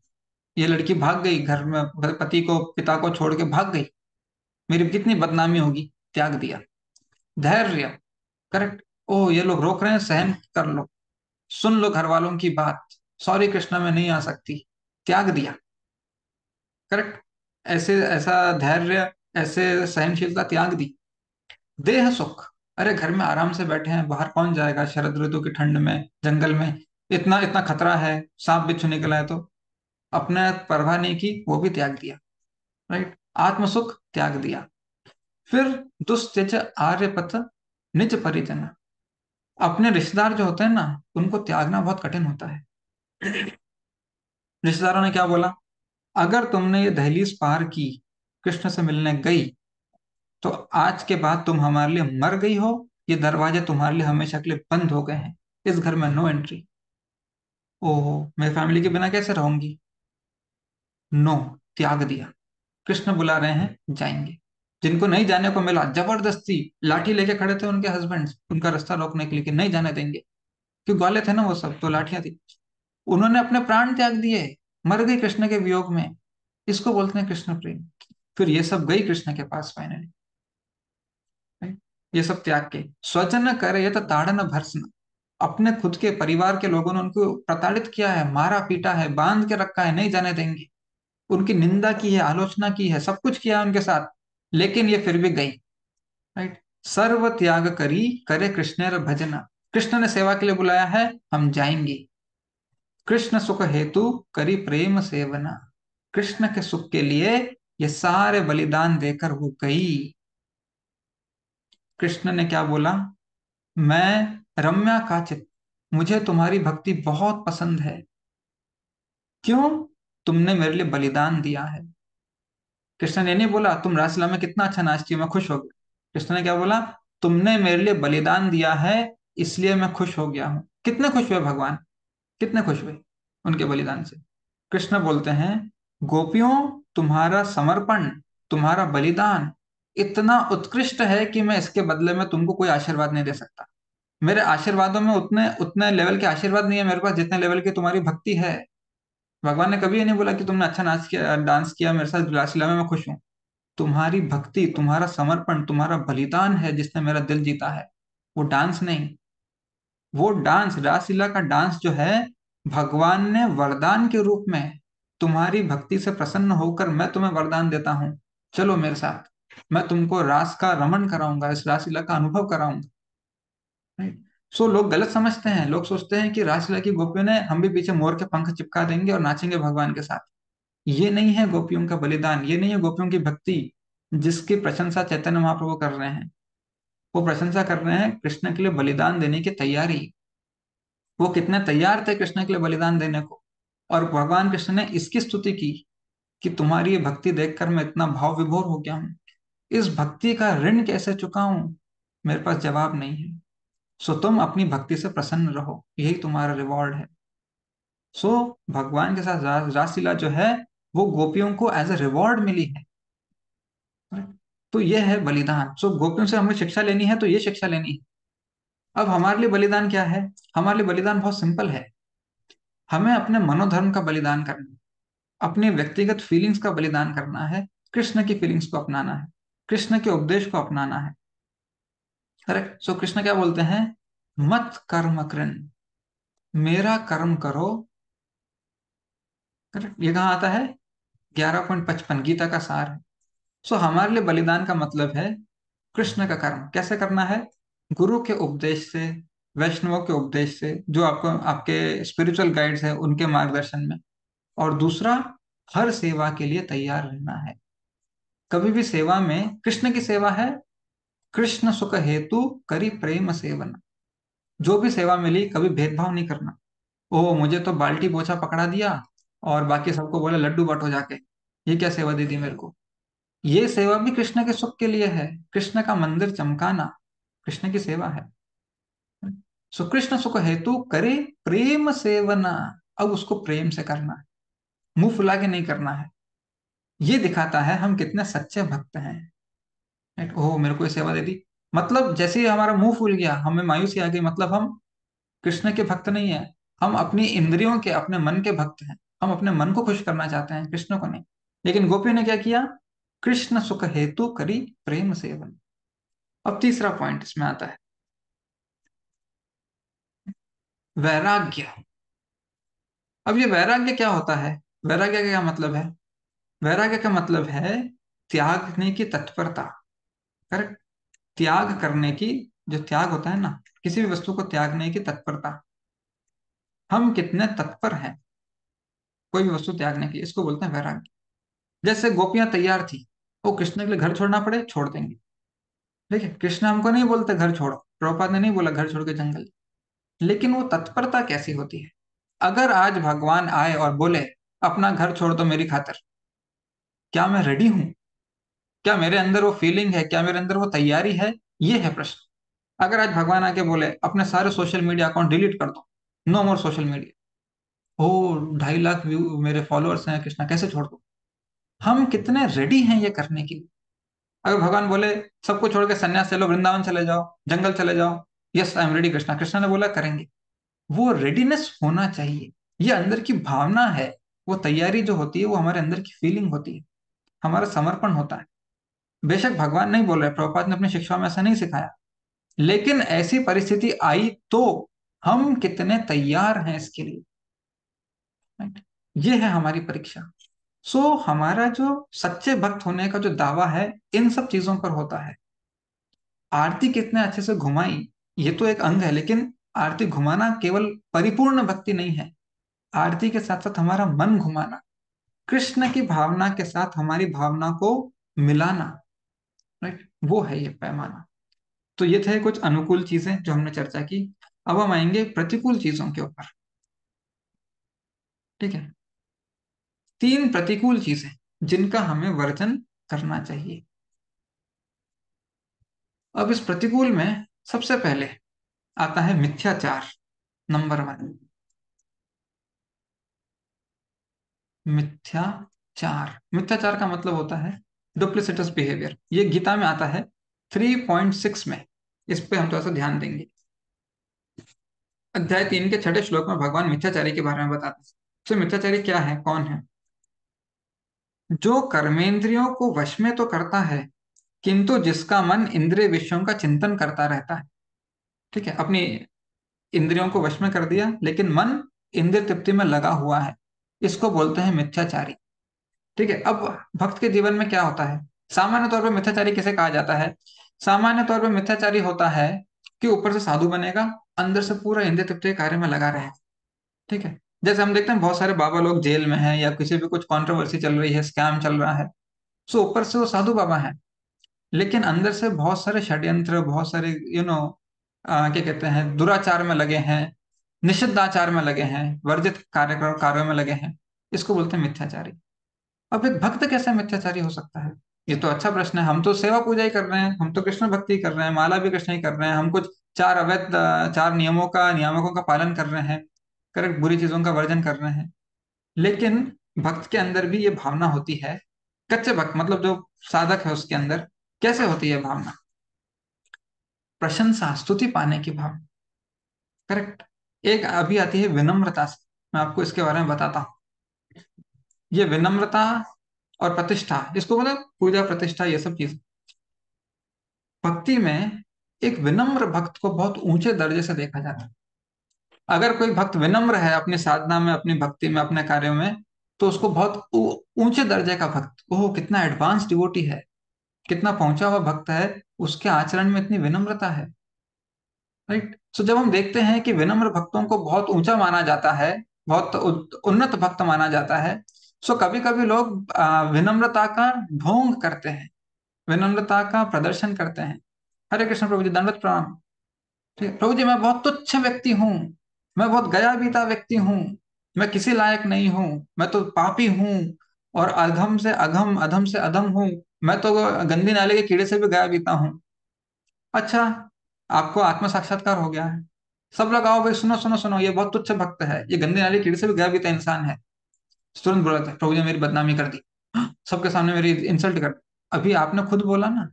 ये लड़की भाग गई घर में पति को पिता को छोड़ के भाग गई मेरी कितनी बदनामी होगी त्याग दिया धैर्य करेक्ट ओ ये लोग रोक रहे हैं सहन कर लो सुन लो घर वालों की बात सॉरी कृष्णा में नहीं आ सकती त्याग दिया करेक्ट ऐसे ऐसा धैर्य ऐसे सहनशीलता त्याग दी देह सुख अरे घर में आराम से बैठे हैं बाहर कौन जाएगा शरद ऋतु की ठंड में जंगल में इतना इतना खतरा है सांप बिच्छू निकला है तो अपने परवाह नहीं की वो भी त्याग दिया राइट आत्म सुख त्याग दिया फिर दुस्त्यज पथ निज परिजन अपने रिश्तेदार जो होते हैं ना उनको त्यागना बहुत कठिन होता है रिश्तेदारों ने क्या बोला अगर तुमने ये दहलीज पार की कृष्ण से मिलने गई तो आज के बाद तुम हमारे लिए मर गई हो ये दरवाजे तुम्हारे लिए हमेशा के लिए बंद हो गए हैं इस घर में नो एंट्री ओहो मैं फैमिली के बिना कैसे रहूंगी नो त्याग दिया कृष्ण बुला रहे हैं जाएंगे जिनको नहीं जाने को मिला जबरदस्ती लाठी लेके खड़े थे उनके हस्बैंड उनका रास्ता रोकने के लिए कि नहीं जाने देंगे क्यों ग्वाले थे ना वो सब तो लाठियां थी उन्होंने अपने प्राण त्याग दिए मर गई कृष्ण के वियोग में इसको बोलते हैं कृष्ण प्रेम फिर ये सब गई कृष्ण के पास फाइनली ये सब त्याग के स्वजन करे ये तो ताड़न भरसन अपने खुद के परिवार के लोगों ने उनको प्रताड़ित किया है मारा पीटा है बांध के रखा है नहीं जाने देंगे उनकी निंदा की है आलोचना की है सब कुछ किया है उनके साथ लेकिन ये फिर भी गई राइट सर्व त्याग करी करे कृष्ण भजन कृष्ण ने सेवा के लिए बुलाया है हम जाएंगे कृष्ण सुख हेतु करी प्रेम सेवना कृष्ण के सुख के लिए ये सारे बलिदान देकर वो गई कृष्ण ने क्या बोला मैं रम्या का चित मुझे तुम्हारी भक्ति बहुत पसंद है क्यों तुमने मेरे लिए बलिदान दिया है कृष्ण ने नहीं बोला तुम रासला में कितना अच्छा नाचती हो मैं खुश हो गया कृष्ण ने क्या बोला तुमने मेरे लिए बलिदान दिया है इसलिए मैं खुश हो गया हूँ कितने खुश हुए भगवान कितने खुश हुए उनके बलिदान से कृष्ण बोलते हैं गोपियों तुम्हारा समर्पण तुम्हारा बलिदान इतना उत्कृष्ट है कि मैं इसके बदले में तुमको कोई आशीर्वाद नहीं दे सकता मेरे आशीर्वादों में उतने उतने लेवल के आशीर्वाद नहीं है मेरे पास जितने लेवल की तुम्हारी भक्ति है भगवान ने कभी ये नहीं बोला कि तुमने अच्छा नाच किया डांस किया मेरे साथ रासलीला में मैं खुश हूँ तुम्हारी भक्ति तुम्हारा समर्पण तुम्हारा बलिदान है जिसने मेरा दिल जीता है वो डांस नहीं वो डांस रासलीला का डांस जो है भगवान ने वरदान के रूप में तुम्हारी भक्ति से प्रसन्न होकर मैं तुम्हें वरदान देता हूँ चलो मेरे साथ मैं तुमको रास का रमन कराऊंगा इस रासलीला का अनुभव कराऊंगा राइट सो लोग गलत समझते हैं लोग सोचते हैं कि रासलीला की गोपियों ने हम भी पीछे मोर के पंख चिपका देंगे और नाचेंगे भगवान के साथ ये नहीं है गोपियों का बलिदान ये नहीं है गोपियों की भक्ति जिसकी प्रशंसा चैतन्य महाप्रभु कर रहे हैं वो प्रशंसा कर रहे हैं कृष्ण के लिए बलिदान देने की तैयारी वो कितने तैयार थे कृष्ण के लिए बलिदान देने को और भगवान कृष्ण ने इसकी स्तुति की कि तुम्हारी ये भक्ति देखकर मैं इतना भाव विभोर हो गया हूं इस भक्ति का ऋण कैसे चुकाऊं मेरे पास जवाब नहीं है सो तुम अपनी भक्ति से प्रसन्न रहो यही तुम्हारा रिवॉर्ड है सो भगवान के साथ रासलीला जो है वो गोपियों को एज ए रिवॉर्ड मिली है तो ये है बलिदान सो गोपियों से हमें शिक्षा लेनी है तो ये शिक्षा लेनी है अब हमारे लिए बलिदान क्या है हमारे लिए बलिदान बहुत सिंपल है हमें अपने मनोधर्म का बलिदान करना है अपने व्यक्तिगत फीलिंग्स का बलिदान करना है कृष्ण की फीलिंग्स को अपनाना है कृष्ण के उपदेश को अपनाना है करेक्ट सो कृष्ण क्या बोलते हैं मत कर्म कृण मेरा कर्म करो करेक्ट ये कहा आता है ग्यारह पॉइंट पचपन गीता का सार है सो so, हमारे लिए बलिदान का मतलब है कृष्ण का कर्म कैसे करना है गुरु के उपदेश से वैष्णव के उपदेश से जो आपको आपके स्पिरिचुअल गाइड्स हैं उनके मार्गदर्शन में और दूसरा हर सेवा के लिए तैयार रहना है कभी भी सेवा में कृष्ण की सेवा है कृष्ण सुख हेतु करी प्रेम सेवन जो भी सेवा मिली कभी भेदभाव नहीं करना ओ मुझे तो बाल्टी बोछा पकड़ा दिया और बाकी सबको बोले लड्डू बटो जाके ये क्या सेवा दे दी मेरे को ये सेवा भी कृष्ण के सुख के लिए है कृष्ण का मंदिर चमकाना कृष्ण की सेवा है सुकृष्ण कृष्ण सुख हेतु करे प्रेम सेवना अब उसको प्रेम से करना है मुंह फुला के नहीं करना है ये दिखाता है हम कितने सच्चे भक्त हैं एट ओह मेरे को सेवा दे दी मतलब जैसे ही हमारा मुंह फूल गया हमें मायूसी आ गई मतलब हम कृष्ण के भक्त नहीं है हम अपनी इंद्रियों के अपने मन के भक्त हैं हम अपने मन को खुश करना चाहते हैं कृष्ण को नहीं लेकिन गोपियों ने क्या किया कृष्ण सुख हेतु करी प्रेम सेवन अब तीसरा पॉइंट इसमें आता है वैराग्य अब ये वैराग्य क्या होता है वैराग्य का क्या मतलब है वैराग्य का मतलब है त्यागने की तत्परता अरे त्याग करने की जो त्याग होता है ना किसी भी वस्तु को त्यागने की तत्परता हम कितने तत्पर हैं कोई भी वस्तु त्यागने की इसको बोलते हैं वैराग्य जैसे गोपियां तैयार थी वो कृष्ण के लिए घर छोड़ना पड़े छोड़ देंगे देखिए कृष्ण हमको नहीं बोलते घर छोड़ो प्रभुपाद ने नहीं बोला घर छोड़ के जंगल लेकिन वो तत्परता कैसी होती है अगर आज भगवान आए और बोले अपना घर छोड़ दो मेरी खातर क्या मैं रेडी हूं क्या मेरे अंदर वो फीलिंग है क्या मेरे अंदर वो तैयारी है ये है प्रश्न अगर आज भगवान आके बोले अपने सारे सोशल मीडिया अकाउंट डिलीट कर दो नो मोर सोशल मीडिया ओ ढाई लाख व्यू मेरे फॉलोअर्स हैं कृष्णा कैसे छोड़ दो हम कितने रेडी हैं ये करने के लिए अगर भगवान बोले सबको छोड़ के संन्यास चलो वृंदावन चले जाओ जंगल चले जाओ yes I am ready Krishna Krishna ने बोला करेंगे वो रेडीनेस होना चाहिए ये अंदर की भावना है वो तैयारी जो होती है वो हमारे अंदर की फीलिंग होती है हमारा समर्पण होता है बेशक भगवान नहीं बोल रहे प्रभुपाद ने अपनी शिक्षा में ऐसा नहीं सिखाया लेकिन ऐसी परिस्थिति आई तो हम कितने तैयार हैं इसके लिए ये है हमारी परीक्षा सो so, हमारा जो सच्चे भक्त होने का जो दावा है इन सब चीजों पर होता है आरती कितने अच्छे से घुमाई ये तो एक अंग है लेकिन आरती घुमाना केवल परिपूर्ण भक्ति नहीं है आरती के साथ साथ हमारा मन घुमाना कृष्ण की भावना के साथ हमारी भावना को मिलाना राइट वो है ये पैमाना तो ये थे कुछ अनुकूल चीजें जो हमने चर्चा की अब हम आएंगे प्रतिकूल चीजों के ऊपर ठीक है तीन प्रतिकूल चीजें जिनका हमें वर्जन करना चाहिए अब इस प्रतिकूल में सबसे पहले आता है मिथ्याचार नंबर वन मिथ्याचार मिथ्याचार का मतलब होता है डुप्लीसिटस बिहेवियर ये गीता में आता है 3.6 में इस पे हम थोड़ा सा ध्यान देंगे अध्याय तीन के छठे श्लोक में भगवान मिथ्याचारी के बारे में बताते हैं तो मिथ्याचारी क्या है कौन है जो कर्मेंद्रियों को वश में तो करता है किंतु जिसका मन इंद्रिय विषयों का चिंतन करता रहता है ठीक है अपनी इंद्रियों को वश में कर दिया लेकिन मन इंद्र तृप्ति में लगा हुआ है इसको बोलते हैं मिथ्याचारी ठीक है अब भक्त के जीवन में क्या होता है सामान्य तौर पर मिथ्याचारी किसे कहा जाता है सामान्य तौर पर मिथ्याचारी होता है कि ऊपर से साधु बनेगा अंदर से पूरा इंद्र तृप्त कार्य में लगा रहे ठीक है जैसे हम देखते हैं बहुत सारे बाबा लोग जेल में हैं या किसी भी कुछ कंट्रोवर्सी चल रही है स्कैम चल रहा है सो ऊपर से वो साधु बाबा हैं लेकिन अंदर से बहुत सारे षड्यंत्र बहुत सारे यू नो क्या कहते हैं दुराचार में लगे हैं निषिद्धाचार में लगे हैं वर्जित कार्यक्रम कार्यों में लगे हैं इसको बोलते हैं मिथ्याचारी अब एक भक्त कैसे मिथ्याचारी हो सकता है ये तो अच्छा प्रश्न है हम तो सेवा पूजा ही कर रहे हैं हम तो कृष्ण भक्ति कर रहे हैं माला भी कृष्ण ही कर रहे हैं हम कुछ चार अवैध चार नियमों का नियामकों का पालन कर रहे हैं करेक्ट बुरी चीजों का वर्जन कर रहे हैं लेकिन भक्त के अंदर भी ये भावना होती है कच्चे भक्त मतलब जो साधक है उसके अंदर कैसे होती है भावना प्रशंसा स्तुति पाने की भावना करेक्ट एक अभी आती है विनम्रता से मैं आपको इसके बारे में बताता हूँ ये विनम्रता और प्रतिष्ठा इसको मतलब पूजा प्रतिष्ठा ये सब चीज भक्ति में एक विनम्र भक्त को बहुत ऊंचे दर्जे से देखा जाता है अगर कोई भक्त विनम्र है अपनी साधना में अपनी भक्ति में अपने कार्यों में तो उसको बहुत ऊंचे दर्जे का भक्त ओह कितना एडवांस डिवोटी है कितना पहुंचा हुआ भक्त है उसके आचरण में इतनी विनम्रता है राइट सो जब हम देखते हैं कि विनम्र भक्तों को बहुत ऊंचा माना जाता है बहुत उन्नत भक्त माना जाता है सो कभी कभी लोग विनम्रता का ढोंग करते हैं विनम्रता का प्रदर्शन करते हैं हरे कृष्ण प्रभु जी दंडवत प्रणाम प्रभु जी मैं बहुत तुच्छ व्यक्ति हूँ मैं बहुत गया बीता व्यक्ति हूँ मैं किसी लायक नहीं हूँ मैं तो पापी हूँ और अधम से अघम अधम से अधम हूँ मैं तो गंदी नाले के कीड़े से भी गया बीता हूँ अच्छा आपको आत्म साक्षात्कार हो गया है सब लोग आओ भाई सुनो सुनो सुनो ये बहुत तुच्छ भक्त है ये गंदी नाले कीड़े से भी गया बीता इंसान है तुरंत बोला था प्रभु जी मेरी बदनामी कर दी हाँ, सबके सामने मेरी इंसल्ट कर अभी आपने खुद बोला ना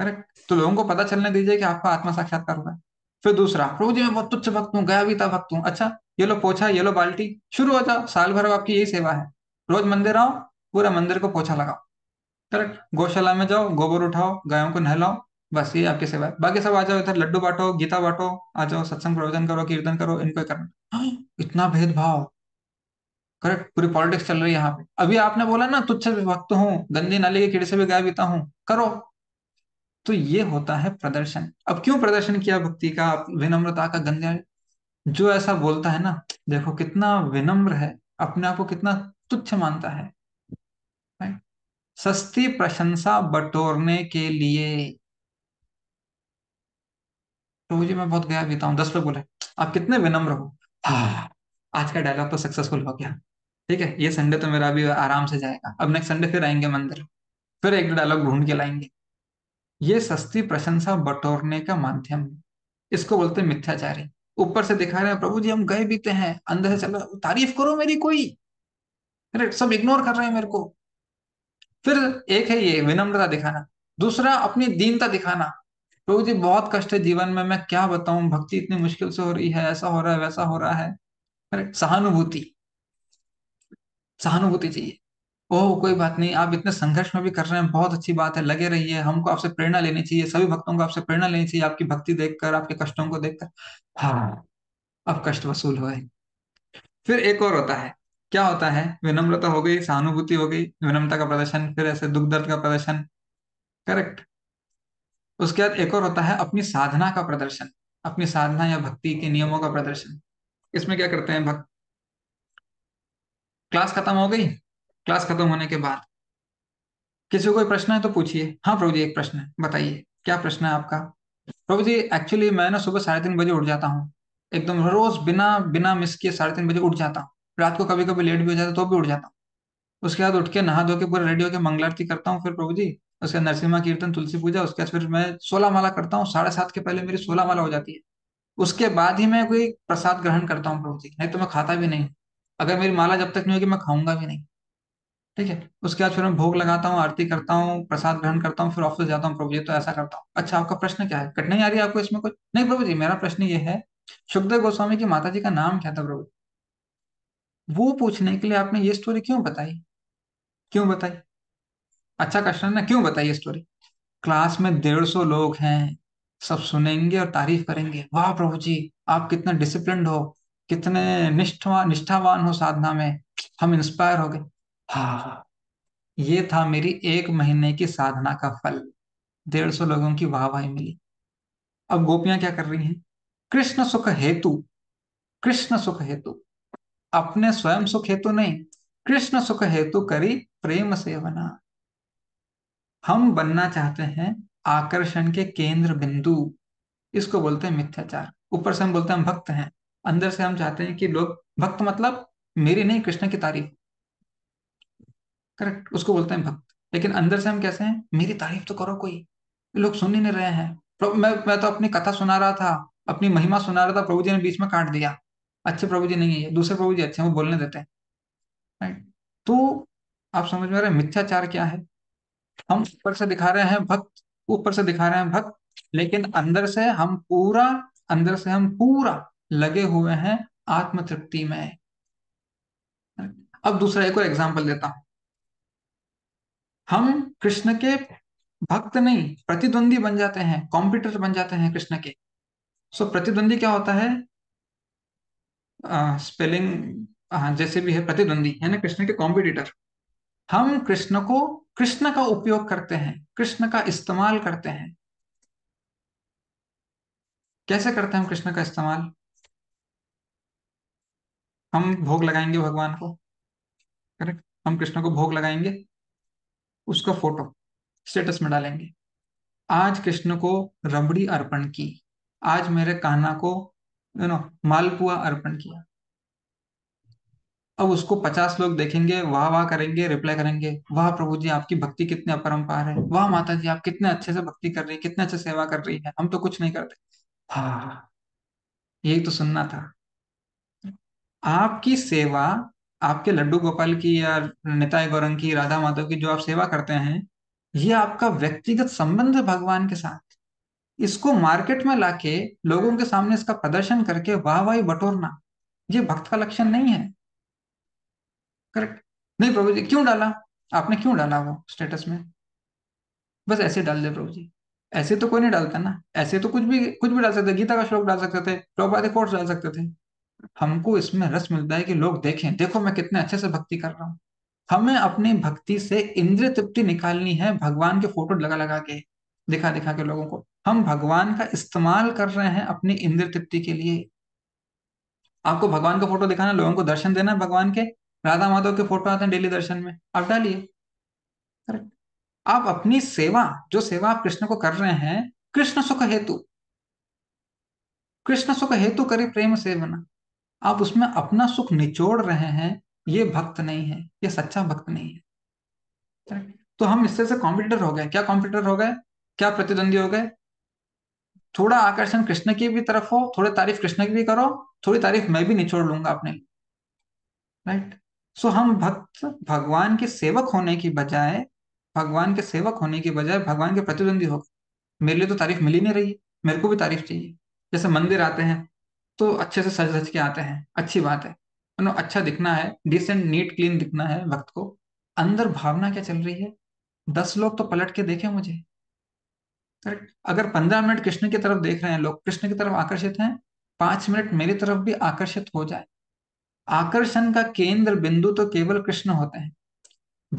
करेक्ट तो लोगों को पता चलने दीजिए कि आपका आत्मा साक्षात्कार हुआ है फिर दूसरा प्रभु जी मैं बहुत तुच्छ भक्त हूँ गया भी था भक्त हूँ अच्छा ये लो पोछा ये लो बाल्टी शुरू हो जाओ साल भर आपकी यही सेवा है रोज मंदिर आओ पूरा मंदिर को पोछा लगाओ करेक्ट गौशाला में जाओ गोबर उठाओ गायों को नहलाओ बस ये आपकी सेवा है बाकी सब आ जाओ इधर लड्डू बांटो गीता बांटो आ जाओ सत्संग प्रवचन करो कीर्तन करो इनको करना हाँ, इतना भेदभाव करेक्ट पूरी पॉलिटिक्स चल रही है यहाँ पे अभी आपने बोला ना तुच्छ भक्त हूँ गंदे नाले के कीड़े से भी बीता हूं करो तो ये होता है प्रदर्शन अब क्यों प्रदर्शन किया भक्ति का विनम्रता का गंदे जो ऐसा बोलता है ना देखो कितना विनम्र है अपने आप को कितना तुच्छ मानता है सस्ती प्रशंसा बटोरने के लिए तो जी मैं बहुत गया बीता हूं दस लोग बोले आप कितने विनम्र हो हाँ आज का डायलॉग तो सक्सेसफुल हो गया ठीक है ये संडे तो मेरा अभी आराम से जाएगा अब नेक्स्ट संडे फिर आएंगे मंदिर फिर एक डायलॉग ढूंढ के लाएंगे ये सस्ती प्रशंसा बटोरने का माध्यम है इसको बोलते हैं मिथ्याचारी ऊपर से दिखा रहे हैं प्रभु जी हम गए बीते हैं अंदर से चलो तारीफ करो मेरी कोई अरे सब इग्नोर कर रहे हैं मेरे को फिर एक है ये विनम्रता दिखाना दूसरा अपनी दीनता दिखाना प्रभु जी बहुत कष्ट है जीवन में मैं क्या बताऊं भक्ति इतनी मुश्किल से हो रही है ऐसा हो रहा है वैसा हो रहा है अरे सहानुभूति सहानुभूति चाहिए ओह कोई बात नहीं आप इतने संघर्ष में भी कर रहे हैं बहुत अच्छी बात है लगे रहिए हमको आपसे प्रेरणा लेनी चाहिए सभी भक्तों को आपसे प्रेरणा लेनी चाहिए आपकी भक्ति देखकर आपके कष्टों को देखकर हाँ अब कष्ट वसूल हो फिर एक और होता है क्या होता है विनम्रता हो गई सहानुभूति हो गई विनम्रता का प्रदर्शन फिर ऐसे दुख दर्द का प्रदर्शन करेक्ट उसके बाद एक और होता है अपनी साधना का प्रदर्शन अपनी साधना या भक्ति के नियमों का प्रदर्शन इसमें क्या करते हैं भक्त क्लास खत्म हो गई क्लास खत्म होने के बाद किसी कोई प्रश्न है तो पूछिए हाँ प्रभु जी एक प्रश्न है बताइए क्या प्रश्न है आपका प्रभु जी एक्चुअली मैं ना सुबह साढ़े तीन बजे उठ जाता हूँ एकदम रोज बिना बिना मिस किए साढ़े तीन बजे उठ जाता हूँ रात को कभी कभी लेट भी हो जाता तो भी उठ जाता हूँ उसके बाद उठ के नहा धो के पूरे रेडी होकर मंगल आरती करता हूँ फिर प्रभु जी उसके नरसिम्हा कीर्तन तुलसी पूजा उसके बाद फिर मैं सोलह माला करता हूँ साढ़े सात के पहले मेरी सोलह माला हो जाती है उसके बाद ही मैं कोई प्रसाद ग्रहण करता हूँ प्रभु जी नहीं तो मैं खाता भी नहीं अगर मेरी माला जब तक नहीं होगी मैं खाऊंगा भी नहीं ठीक है उसके बाद फिर मैं भोग लगाता हूँ आरती करता हूँ प्रसाद ग्रहण करता हूँ फिर ऑफिस जाता हूँ प्रभु जी तो ऐसा करता हूँ अच्छा आपका प्रश्न क्या है कठिनाई आ रही है आपको इसमें कुछ नहीं प्रभु जी मेरा प्रश्न ये है सुखदेव गोस्वामी की माता जी का नाम क्या था प्रभु वो पूछने के लिए आपने ये स्टोरी क्यों बताई क्यों बताई अच्छा क्वेश्चन ना क्यों बताई ये स्टोरी क्लास में डेढ़ सौ लोग हैं सब सुनेंगे और तारीफ करेंगे वाह प्रभु जी आप कितना डिसिप्लिन हो कितने निष्ठवान निष्ठावान हो साधना में हम इंस्पायर हो गए हाँ, हाँ ये था मेरी एक महीने की साधना का फल डेढ़ सौ लोगों की वाहवाही मिली अब गोपियां क्या कर रही हैं कृष्ण सुख हेतु कृष्ण सुख हेतु अपने स्वयं सुख हेतु नहीं कृष्ण सुख हेतु करी प्रेम सेवना हम बनना चाहते हैं आकर्षण के केंद्र बिंदु इसको बोलते हैं मिथ्याचार ऊपर से हम बोलते हैं हम भक्त हैं अंदर से हम चाहते हैं कि लोग भक्त मतलब मेरी नहीं कृष्ण की तारीफ करेक्ट उसको बोलते हैं भक्त लेकिन अंदर से हम कैसे हैं मेरी तारीफ तो करो कोई लोग सुन ही नहीं रहे हैं मैं मैं तो अपनी कथा सुना रहा था अपनी महिमा सुना रहा था प्रभु जी ने बीच में काट दिया अच्छे प्रभु जी नहीं है दूसरे प्रभु जी अच्छे हैं वो बोलने देते हैं राइट तो आप समझ में रहे मिथ्याचार क्या है हम ऊपर से दिखा रहे हैं भक्त ऊपर से दिखा रहे हैं भक्त लेकिन अंदर से हम पूरा अंदर से हम पूरा लगे हुए हैं आत्मतृप्ति में अब दूसरा एक और एग्जाम्पल देता हूं हम कृष्ण के भक्त नहीं प्रतिद्वंदी बन जाते हैं कॉम्पिटिटर बन जाते हैं कृष्ण के सो so, प्रतिद्वंदी क्या होता है आ, स्पेलिंग आ, जैसे भी है प्रतिद्वंदी है ना कृष्ण के कॉम्पिटिटर हम कृष्ण को कृष्ण का उपयोग करते हैं कृष्ण का इस्तेमाल करते हैं कैसे करते हैं हम कृष्ण का इस्तेमाल हम भोग लगाएंगे भगवान को करेक्ट हम कृष्ण को भोग लगाएंगे उसका फोटो स्टेटस में डालेंगे आज कृष्ण को रबड़ी अर्पण की आज मेरे कान्हा को यू नो मालपुआ अर्पण किया अब उसको पचास लोग देखेंगे वाह वाह करेंगे रिप्लाई करेंगे वाह प्रभु जी आपकी भक्ति कितने अपरंपार है वाह माता जी आप कितने अच्छे से भक्ति कर रही है कितने अच्छे सेवा कर रही है हम तो कुछ नहीं करते हाँ यही तो सुनना था आपकी सेवा आपके लड्डू गोपाल की या निताई गौरंग की राधा माधव की जो आप सेवा करते हैं ये आपका व्यक्तिगत संबंध है भगवान के साथ इसको मार्केट में लाके लोगों के सामने इसका प्रदर्शन करके वाह वाह बटोरना ये भक्त का लक्षण नहीं है करेक्ट नहीं प्रभु जी क्यों डाला आपने क्यों डाला वो स्टेटस में बस ऐसे डाल दे प्रभु जी ऐसे तो कोई नहीं डालता ना ऐसे तो कुछ भी कुछ भी डाल सकते गीता का श्लोक डाल सकते थे प्रभुपाद डाल सकते थे हमको इसमें रस मिलता है कि लोग देखें देखो मैं कितने अच्छे से भक्ति कर रहा हूँ हमें अपनी भक्ति से इंद्रिय तृप्ति निकालनी है भगवान के फोटो लगा लगा के दिखा दिखा के लोगों को हम भगवान का इस्तेमाल कर रहे हैं अपनी इंद्रिय तृप्ति के लिए आपको भगवान का फोटो दिखाना लोगों को दर्शन देना भगवान के राधा माधव के फोटो आते हैं डेली दर्शन में आप डालिए आप अपनी सेवा जो सेवा आप कृष्ण को कर रहे हैं कृष्ण सुख हेतु कृष्ण सुख हेतु करे प्रेम सेवना आप उसमें अपना सुख निचोड़ रहे हैं ये भक्त नहीं है ये सच्चा भक्त नहीं है तो हम इससे से कॉम्पिटिटर हो गए क्या कॉम्पिटिटर हो गए क्या प्रतिद्वंदी हो गए थोड़ा आकर्षण कृष्ण की भी तरफ हो थोड़ी तारीफ कृष्ण की भी करो थोड़ी तारीफ मैं भी निचोड़ लूंगा अपने राइट सो हम भक्त भगवान के सेवक होने की बजाय भगवान के सेवक होने की बजाय भगवान के प्रतिद्वंदी हो मेरे लिए तो तारीफ मिल ही नहीं रही मेरे को भी तारीफ चाहिए जैसे मंदिर आते हैं तो अच्छे से सज सज के आते हैं अच्छी बात है नो मतलब अच्छा दिखना है डिसेंट नीट क्लीन दिखना है वक्त को अंदर भावना क्या चल रही है दस लोग तो पलट के देखे मुझे अगर पंद्रह मिनट कृष्ण की तरफ देख रहे हैं लोग कृष्ण की तरफ आकर्षित हैं पांच मिनट मेरी तरफ भी आकर्षित हो जाए आकर्षण का केंद्र बिंदु तो केवल कृष्ण होते हैं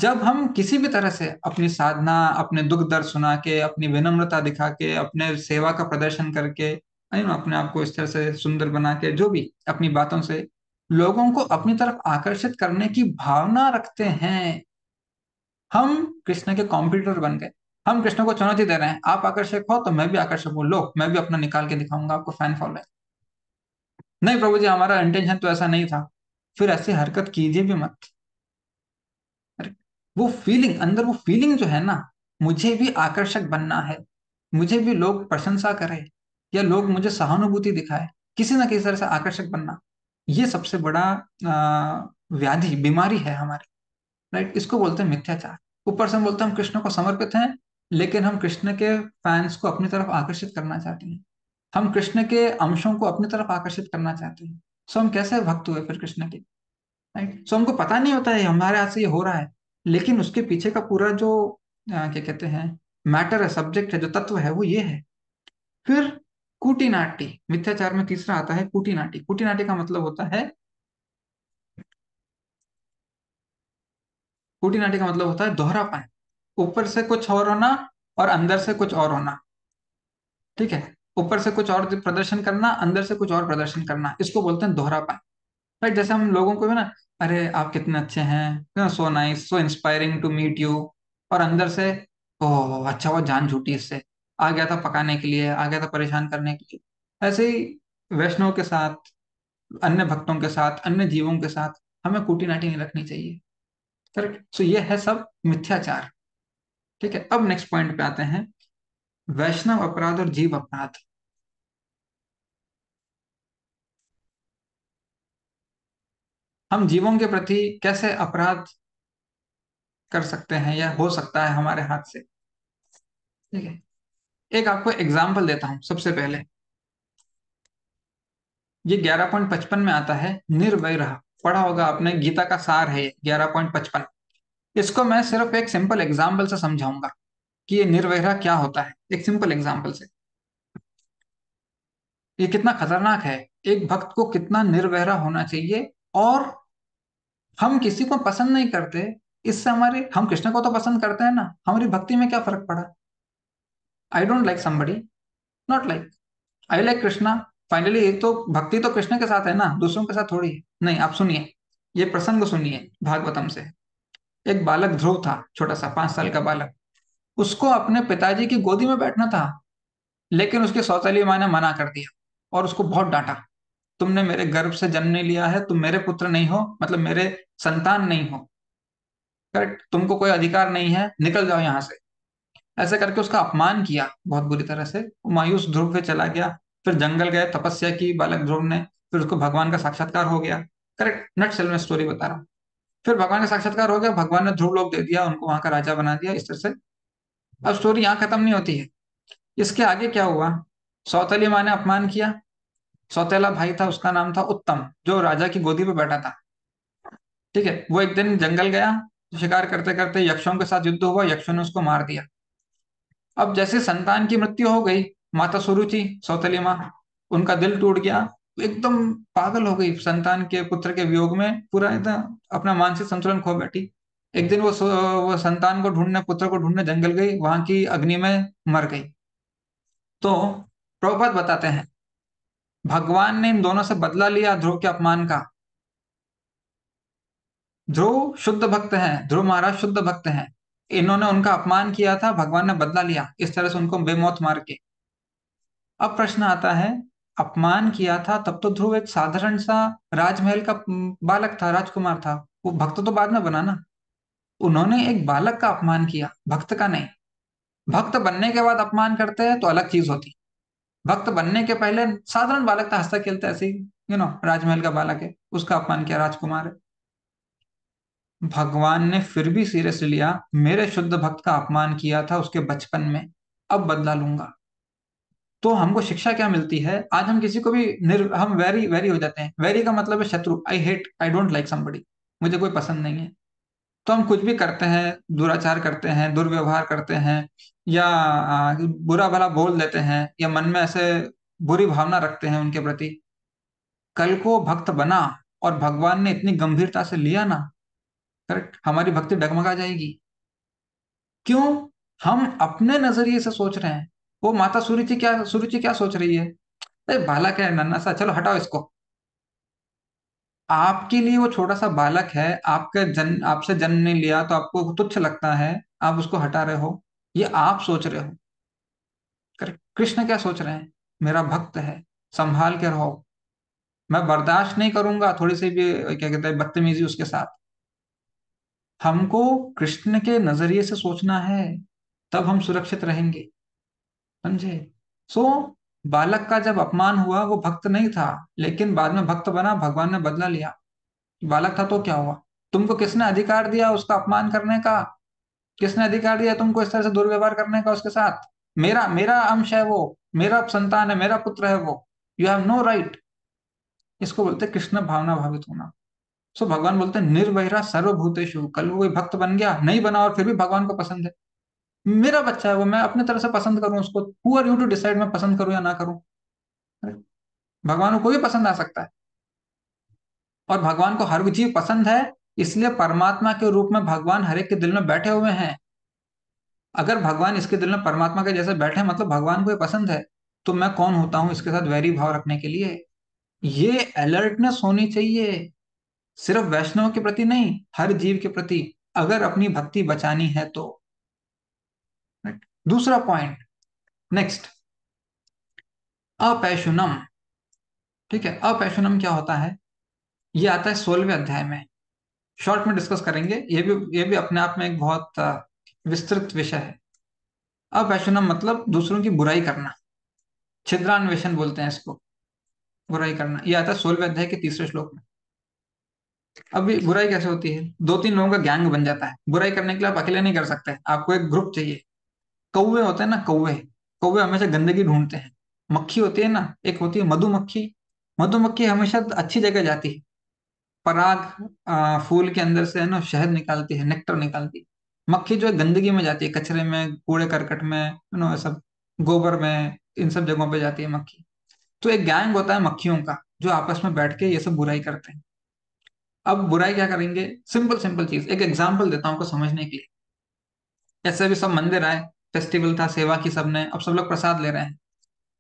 जब हम किसी भी तरह से अपनी साधना अपने दुख दर्द सुना के अपनी विनम्रता दिखा के अपने सेवा का प्रदर्शन करके अपने आप को इस तरह से सुंदर बना के जो भी अपनी बातों से लोगों को अपनी तरफ आकर्षित करने की भावना रखते हैं हम कृष्ण के कॉम्पिटिटर बन गए हम कृष्ण को चुनौती दे रहे हैं आप आकर्षक हो तो मैं भी आकर्षक हूँ लोग मैं भी अपना निकाल के दिखाऊंगा आपको फैन फॉलोइंग नहीं प्रभु जी हमारा इंटेंशन तो ऐसा नहीं था फिर ऐसी हरकत कीजिए भी मत वो फीलिंग अंदर वो फीलिंग जो है ना मुझे भी आकर्षक बनना है मुझे भी लोग प्रशंसा करें या लोग मुझे सहानुभूति दिखाए किसी ना किसी तरह से आकर्षक बनना ये सबसे बड़ा व्याधि बीमारी है हमारी राइट इसको बोलते हैं मिथ्याचार ऊपर से हम बोलते हैं हम कृष्ण को समर्पित हैं लेकिन हम कृष्ण के फैंस को अपनी तरफ आकर्षित करना चाहते हैं हम कृष्ण के अंशों को अपनी तरफ आकर्षित करना चाहते हैं सो हम कैसे भक्त हुए फिर कृष्ण के राइट सो हमको पता नहीं होता है हमारे हाथ से ये हो रहा है लेकिन उसके पीछे का पूरा जो क्या कहते हैं मैटर है सब्जेक्ट है जो तत्व है वो ये है फिर कुटीनाटी मिथ्याचार में तीसरा आता है कुटीनाटी कुटीनाटी का मतलब होता है कुटीनाटी का मतलब होता है दोहरापन ऊपर से कुछ और होना और अंदर से कुछ और होना ठीक है ऊपर से कुछ और प्रदर्शन करना अंदर से कुछ और प्रदर्शन करना इसको बोलते हैं दोहरापन राइट जैसे हम लोगों को ना अरे आप कितने अच्छे हैं so nice so inspiring to meet you और अंदर से ओ अच्छा वो जान झूठी इससे आ गया था पकाने के लिए आ गया था परेशान करने के लिए ऐसे ही वैष्णव के साथ अन्य भक्तों के साथ अन्य जीवों के साथ हमें कूटी नाटी नहीं रखनी चाहिए करेक्ट सो ये है सब मिथ्याचार ठीक है अब नेक्स्ट पॉइंट पे आते हैं वैष्णव अपराध और जीव अपराध हम जीवों के प्रति कैसे अपराध कर सकते हैं या हो सकता है हमारे हाथ से ठीक है एक आपको एग्जाम्पल देता हूं सबसे पहले ये 11.55 में आता है निर्भय रहा पढ़ा होगा आपने गीता का सार है 11.55 इसको मैं सिर्फ एक सिंपल एग्जाम्पल से समझाऊंगा कि ये निर्वैरा क्या होता है एक सिंपल एग्जाम्पल से ये कितना खतरनाक है एक भक्त को कितना निर्वैरा होना चाहिए और हम किसी को पसंद नहीं करते इससे हमारे हम कृष्ण को तो पसंद करते हैं ना हमारी भक्ति में क्या फर्क पड़ा I don't like somebody not like I like Krishna finally एक तो भक्ति तो कृष्ण के साथ है ना दूसरों के साथ थोड़ी नहीं आप सुनिए ये प्रसंग सुनिए भागवतम से एक बालक ध्रुव था छोटा सा पांच साल का बालक उसको अपने पिताजी की गोदी में बैठना था लेकिन उसके शौचालय माँ ने मना कर दिया और उसको बहुत डांटा तुमने मेरे गर्भ से जन्म नहीं लिया है तुम मेरे पुत्र नहीं हो मतलब मेरे संतान नहीं हो करेक्ट तुमको कोई अधिकार नहीं है निकल जाओ यहां से ऐसा करके उसका अपमान किया बहुत बुरी तरह से मायूस ध्रुव पे चला गया फिर जंगल गए तपस्या की बालक ध्रुव ने फिर उसको भगवान का साक्षात्कार हो गया करेक्ट नट सेल में स्टोरी बता रहा हूँ फिर भगवान का साक्षात्कार हो गया भगवान ने ध्रुव लोग दे दिया उनको वहां का राजा बना दिया इस तरह से अब स्टोरी यहाँ खत्म नहीं होती है इसके आगे क्या हुआ सौतली माँ ने अपमान किया सौतेला भाई था उसका नाम था उत्तम जो राजा की गोदी पे बैठा था ठीक है वो एक दिन जंगल गया शिकार करते करते यक्षों के साथ युद्ध हुआ यक्षों ने उसको मार दिया अब जैसे संतान की मृत्यु हो गई माता सुरुचि सौतली माँ उनका दिल टूट गया तो एकदम पागल हो गई संतान के पुत्र के वियोग में पूरा एकदम अपना मानसिक संतुलन खो बैठी एक दिन वो वो संतान को ढूंढने पुत्र को ढूंढने जंगल गई वहां की अग्नि में मर गई तो प्रभुपद बताते हैं भगवान ने इन दोनों से बदला लिया ध्रुव के अपमान का ध्रुव शुद्ध भक्त हैं ध्रुव महाराज शुद्ध भक्त हैं इन्होंने उनका अपमान किया था भगवान ने बदला लिया इस तरह से उनको बेमौत मार के अब प्रश्न आता है अपमान किया था तब तो ध्रुव एक साधारण सा राजमहल का बालक था राजकुमार था वो भक्त तो बाद में बना ना उन्होंने एक बालक का अपमान किया भक्त का नहीं भक्त बनने के बाद अपमान करते हैं तो अलग चीज होती भक्त बनने के पहले साधारण बालक था तो हंसता खेलता ऐसे ही यू नो राजमहल का बालक है उसका अपमान किया राजकुमार है भगवान ने फिर भी सीरियस लिया मेरे शुद्ध भक्त का अपमान किया था उसके बचपन में अब बदला लूंगा तो हमको शिक्षा क्या मिलती है आज हम किसी को भी निर हम वैरी वैरी हो जाते हैं वैरी का मतलब है शत्रु I hate I don't like somebody मुझे कोई पसंद नहीं है तो हम कुछ भी करते हैं दुराचार करते हैं दुर्व्यवहार करते हैं या बुरा भला बोल देते हैं या मन में ऐसे बुरी भावना रखते हैं उनके प्रति कल को भक्त बना और भगवान ने इतनी गंभीरता से लिया ना करेक्ट हमारी भक्ति डगमगा जाएगी क्यों हम अपने नजरिए से सोच रहे हैं वो माता सूर्य क्या सूर्य क्या सोच रही है अरे बालक है नन्ना सा चलो हटाओ इसको आपके लिए वो छोटा सा बालक है आपका जन्म आपसे जन्म ने लिया तो आपको तुच्छ लगता है आप उसको हटा रहे हो ये आप सोच रहे हो करेक्ट कृष्ण क्या सोच रहे हैं मेरा भक्त है संभाल के रहो मैं बर्दाश्त नहीं करूंगा थोड़ी सी भी क्या कहते हैं बदतमीजी उसके साथ हमको कृष्ण के नजरिए से सोचना है तब हम सुरक्षित रहेंगे समझे सो so, बालक का जब अपमान हुआ वो भक्त नहीं था लेकिन बाद में भक्त बना भगवान ने बदला लिया बालक था तो क्या हुआ तुमको किसने अधिकार दिया उसका अपमान करने का किसने अधिकार दिया तुमको इस तरह से दुर्व्यवहार करने का उसके साथ मेरा मेरा अंश है वो मेरा संतान है मेरा पुत्र है वो यू हैव नो राइट इसको बोलते कृष्ण भावना भावित होना सो भगवान बोलते हैं निर्वहरा सर्वभूतेश कल वो कोई भक्त बन गया नहीं बना और फिर भी भगवान को पसंद है मेरा बच्चा है वो मैं अपने तरह से पसंद करूं उसको who are you to decide मैं पसंद करूं या ना करूं भगवान को भी पसंद आ सकता है और भगवान को हर जीव पसंद है इसलिए परमात्मा के रूप में भगवान हरेक के दिल में बैठे हुए हैं अगर भगवान इसके दिल में परमात्मा के जैसे बैठे मतलब भगवान को ये पसंद है तो मैं कौन होता हूं इसके साथ वैरी भाव रखने के लिए ये अलर्टनेस होनी चाहिए सिर्फ वैष्णव के प्रति नहीं हर जीव के प्रति अगर अपनी भक्ति बचानी है तो दूसरा पॉइंट नेक्स्ट अपैशुनम ठीक है अपैशुनम क्या होता है ये आता है सोलहवें अध्याय में शॉर्ट में डिस्कस करेंगे ये भी ये भी अपने आप में एक बहुत विस्तृत विषय है अपैशुनम मतलब दूसरों की बुराई करना छिद्रान्वेषण बोलते हैं इसको बुराई करना यह आता है सोलहवें अध्याय के तीसरे श्लोक में अभी बुराई कैसे होती है दो तीन लोगों का गैंग बन जाता है बुराई करने के लिए आप अकेले नहीं कर सकते आपको एक ग्रुप चाहिए कौवे होते हैं ना कौवे कौवे हमेशा गंदगी ढूंढते हैं मक्खी होती है ना एक होती है मधुमक्खी मधुमक्खी हमेशा अच्छी जगह जाती है पराग फूल के अंदर से है ना शहद निकालती है नेक्टर निकालती है मक्खी जो है गंदगी में जाती है कचरे में कूड़े करकट में यू नो सब गोबर में इन सब जगहों पे जाती है मक्खी तो एक गैंग होता है मक्खियों का जो आपस में बैठ के ये सब बुराई करते हैं अब बुराई क्या करेंगे सिंपल सिंपल चीज एक एग्जाम्पल देता हूँ आपको समझने के लिए ऐसे भी सब मंदिर आए फेस्टिवल था सेवा की सबने अब सब लोग प्रसाद ले रहे हैं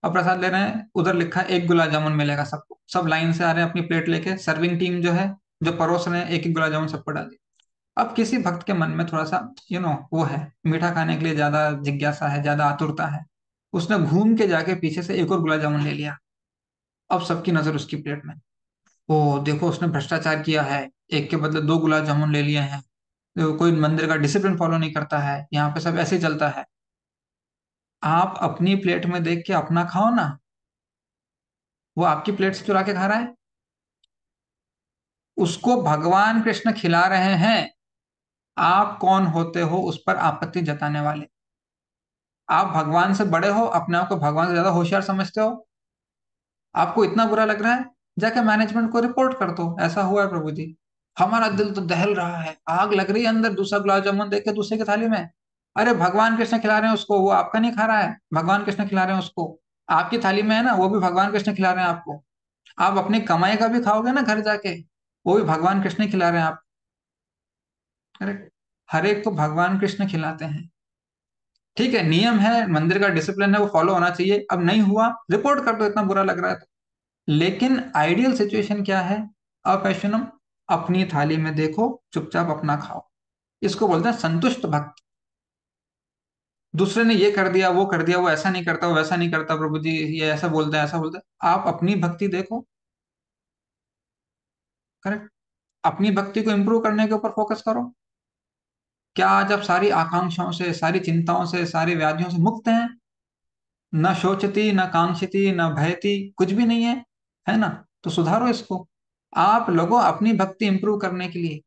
अब प्रसाद ले रहे हैं उधर लिखा एक गुलाब जामुन मिलेगा सबको सब लाइन से आ रहे हैं अपनी प्लेट लेके सर्विंग टीम जो है जो परोस रहे हैं एक एक गुलाब जामुन सबको डाल दिया अब किसी भक्त के मन में थोड़ा सा यू you नो know, वो है मीठा खाने के लिए ज्यादा जिज्ञासा है ज्यादा आतुरता है उसने घूम के जाके पीछे से एक और गुलाब जामुन ले लिया अब सबकी नजर उसकी प्लेट में वो देखो उसने भ्रष्टाचार किया है एक के बदले दो गुलाब जामुन ले लिए हैं तो कोई मंदिर का डिसिप्लिन फॉलो नहीं करता है यहाँ पे सब ऐसे चलता है आप अपनी प्लेट में देख के अपना खाओ ना वो आपकी प्लेट से चुरा के खा रहा है उसको भगवान कृष्ण खिला रहे हैं आप कौन होते हो उस पर आपत्ति जताने वाले आप भगवान से बड़े हो अपने आप को भगवान से ज्यादा होशियार समझते हो आपको इतना बुरा लग रहा है जाके मैनेजमेंट को रिपोर्ट कर दो ऐसा हुआ है प्रभु जी हमारा दिल तो दहल रहा है आग लग रही है अंदर दूसरा गुलाब जामुन देख के दूसरे की थाली में अरे भगवान कृष्ण खिला रहे हैं उसको वो आपका नहीं खा रहा है भगवान कृष्ण खिला रहे हैं उसको आपकी थाली में है ना वो भी भगवान कृष्ण खिला रहे हैं आपको आप अपनी कमाई का भी खाओगे ना घर जाके वो भी भगवान कृष्ण खिला रहे हैं आप अरे हर एक को भगवान कृष्ण खिलाते हैं ठीक है नियम है मंदिर का डिसिप्लिन है वो फॉलो होना चाहिए अब नहीं हुआ रिपोर्ट कर दो इतना बुरा लग रहा है तो लेकिन आइडियल सिचुएशन क्या है अपैशनम अपनी थाली में देखो चुपचाप अपना खाओ इसको बोलते हैं संतुष्ट भक्त दूसरे ने ये कर दिया वो कर दिया वो ऐसा नहीं करता वो वैसा नहीं करता प्रभु जी ये ऐसा बोलते हैं ऐसा बोलते हैं आप अपनी भक्ति देखो करेक्ट अपनी भक्ति को इंप्रूव करने के ऊपर फोकस करो क्या आज आप सारी आकांक्षाओं से सारी चिंताओं से सारी व्याधियों से मुक्त हैं न शोचती न कांक्षती न भयती कुछ भी नहीं है है ना तो सुधारो इसको आप लोगो अपनी भक्ति इंप्रूव करने के लिए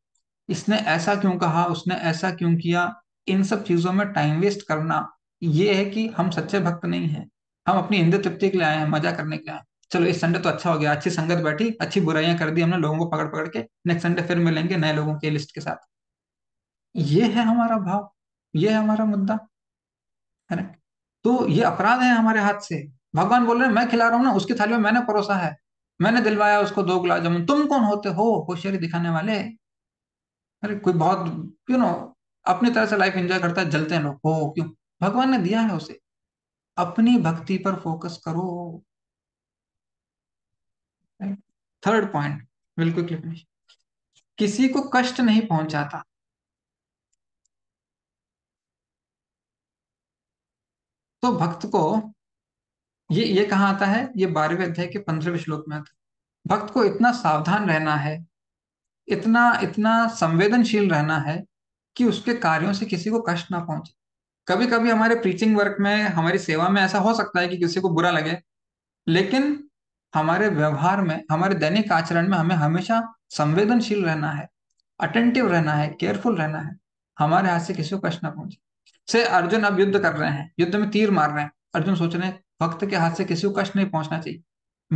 इसने ऐसा क्यों कहा उसने ऐसा क्यों किया इन सब चीजों में टाइम वेस्ट करना ये है कि हम सच्चे भक्त नहीं है हम अपनी इंद्र तृप्ति के लिए आए हैं मजा करने के लिए आए चलो इस संडे तो अच्छा हो गया अच्छी संगत बैठी अच्छी बुराइयां कर दी हमने लोगों को पकड़ पकड़ के नेक्स्ट संडे फिर मिलेंगे नए लोगों के लिस्ट के साथ ये है हमारा भाव ये है हमारा मुद्दा है ना तो ये अपराध है हमारे हाथ से भगवान बोल रहे हैं मैं खिला रहा हूँ ना उसकी थाली में मैंने परोसा है मैंने दिलवाया उसको दो गुलाब जामुन तुम कौन होते हो होशियारी दिखाने वाले अरे कोई बहुत यू नो अपनी तरह से लाइफ एंजॉय करता है जलते हैं लोग हो क्यों भगवान ने दिया है उसे अपनी भक्ति पर फोकस करो थर्ड पॉइंट बिल्कुल किसी को कष्ट नहीं पहुंचाता तो भक्त को ये ये कहाँ आता है ये बारहवें अध्याय के पंद्रहवें श्लोक में आता भक्त को इतना सावधान रहना है इतना इतना संवेदनशील रहना है कि उसके कार्यों से किसी को कष्ट ना पहुंचे कभी कभी हमारे प्रीचिंग वर्क में हमारी सेवा में ऐसा हो सकता है कि किसी को बुरा लगे लेकिन हमारे व्यवहार में हमारे दैनिक आचरण में हमें हमेशा संवेदनशील रहना है अटेंटिव रहना है केयरफुल रहना है हमारे हाथ से किसी को कष्ट ना पहुंचे से अर्जुन अब युद्ध कर रहे हैं युद्ध में तीर मार रहे हैं अर्जुन सोच रहे हैं भक्त के हाथ से किसी को कष्ट नहीं पहुंचना चाहिए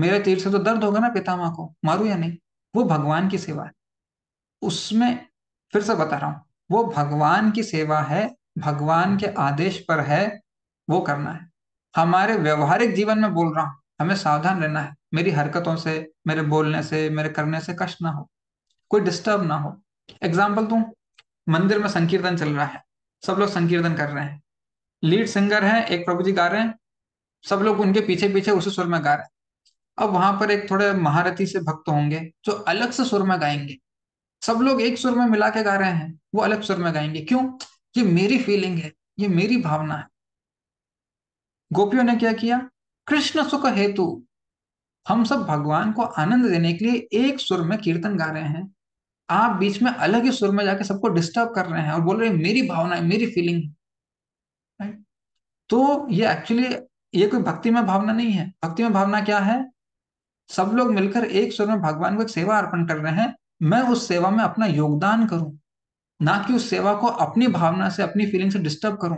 मेरे तीर से तो दर्द होगा ना पितामा को मारू या नहीं वो भगवान की सेवा है उसमें फिर से बता रहा हूं वो भगवान की सेवा है भगवान के आदेश पर है वो करना है हमारे व्यवहारिक जीवन में बोल रहा हूँ हमें सावधान रहना है मेरी हरकतों से मेरे बोलने से मेरे करने से कष्ट ना हो कोई डिस्टर्ब ना हो एग्जाम्पल तू मंदिर में संकीर्तन चल रहा है सब लोग संकीर्तन कर रहे हैं लीड सिंगर है एक प्रभु जी गा रहे हैं सब लोग उनके पीछे पीछे उसी सुर में गा रहे हैं अब वहां पर एक थोड़े महारथी से भक्त होंगे जो अलग से सुर में गाएंगे सब लोग एक सुर में मिला के गा रहे हैं वो अलग सुर में गाएंगे क्यों ये मेरी फीलिंग है ये मेरी भावना है गोपियों ने क्या किया कृष्ण सुख हेतु हम सब भगवान को आनंद देने के लिए एक सुर में कीर्तन गा रहे हैं आप बीच में अलग ही सुर में जाके सबको डिस्टर्ब कर रहे हैं और बोल रहे हैं मेरी भावना है मेरी फीलिंग है तो ये एक्चुअली ये कोई भक्ति में भावना नहीं है भक्ति में भावना क्या है सब लोग मिलकर एक स्वर में भगवान को एक सेवा अर्पण कर रहे हैं मैं उस सेवा में अपना योगदान करूं ना कि उस सेवा को अपनी भावना से अपनी फीलिंग से डिस्टर्ब करूं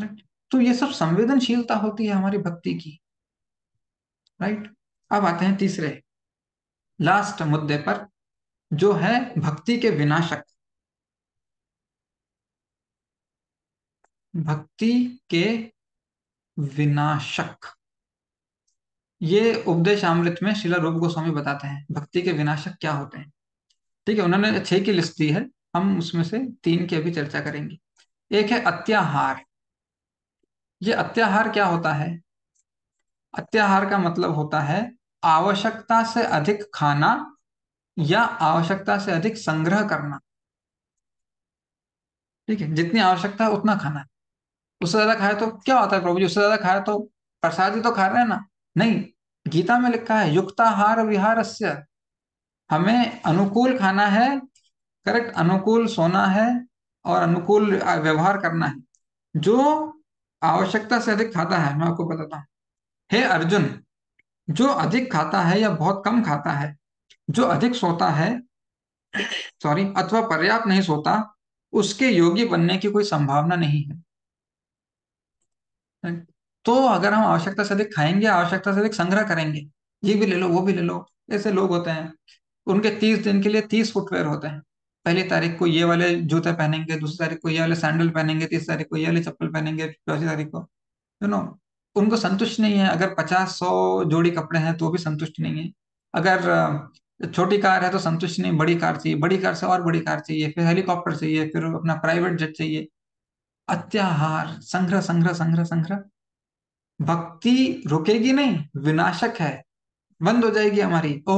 राइट तो ये सब संवेदनशीलता होती है हमारी भक्ति की राइट अब आते हैं तीसरे लास्ट मुद्दे पर जो है भक्ति के विनाशक भक्ति के विनाशक ये उपदेश अमृत में शिला रूप गोस्वामी बताते हैं भक्ति के विनाशक क्या होते हैं ठीक है उन्होंने छह की लिस्ट दी है हम उसमें से तीन की अभी चर्चा करेंगे एक है अत्याहार ये अत्याहार क्या होता है अत्याहार का मतलब होता है आवश्यकता से अधिक खाना या आवश्यकता से अधिक संग्रह करना ठीक है जितनी आवश्यकता है उतना खाना है उससे ज्यादा खाए तो क्या होता है प्रभु जी उससे ज्यादा खाए तो प्रसाद ही तो खा रहे हैं ना नहीं गीता में लिखा है युक्ताहार विहारस्य हमें अनुकूल खाना है करेक्ट अनुकूल सोना है और अनुकूल व्यवहार करना है जो आवश्यकता से अधिक खाता है मैं आपको बताता हूँ हे अर्जुन जो अधिक खाता है या बहुत कम खाता है जो अधिक सोता है सॉरी अथवा पर्याप्त नहीं सोता उसके योगी बनने की कोई संभावना नहीं है तो अगर हम आवश्यकता से अधिक खाएंगे आवश्यकता से अधिक संग्रह करेंगे ये भी ले लो वो भी ले लो ऐसे लोग होते हैं उनके तीस दिन के लिए तीस फुटवेयर होते हैं पहली तारीख को ये वाले जूते पहनेंगे दूसरी तारीख को ये वाले सैंडल पहनेंगे तीसरी तारीख को ये वाले चप्पल पहनेंगे चौथी तारीख को यू नो उनको संतुष्ट नहीं है अगर पचास सौ जोड़ी कपड़े हैं तो भी संतुष्ट नहीं है अगर छोटी कार है तो संतुष्ट नहीं बड़ी कार चाहिए बड़ी कार से और बड़ी कार चाहिए फिर हेलीकॉप्टर चाहिए फिर अपना प्राइवेट जेट चाहिए अत्याहार संग्रह संग्रह संग्रह संग्रह भक्ति रुकेगी नहीं विनाशक है बंद हो जाएगी हमारी ओ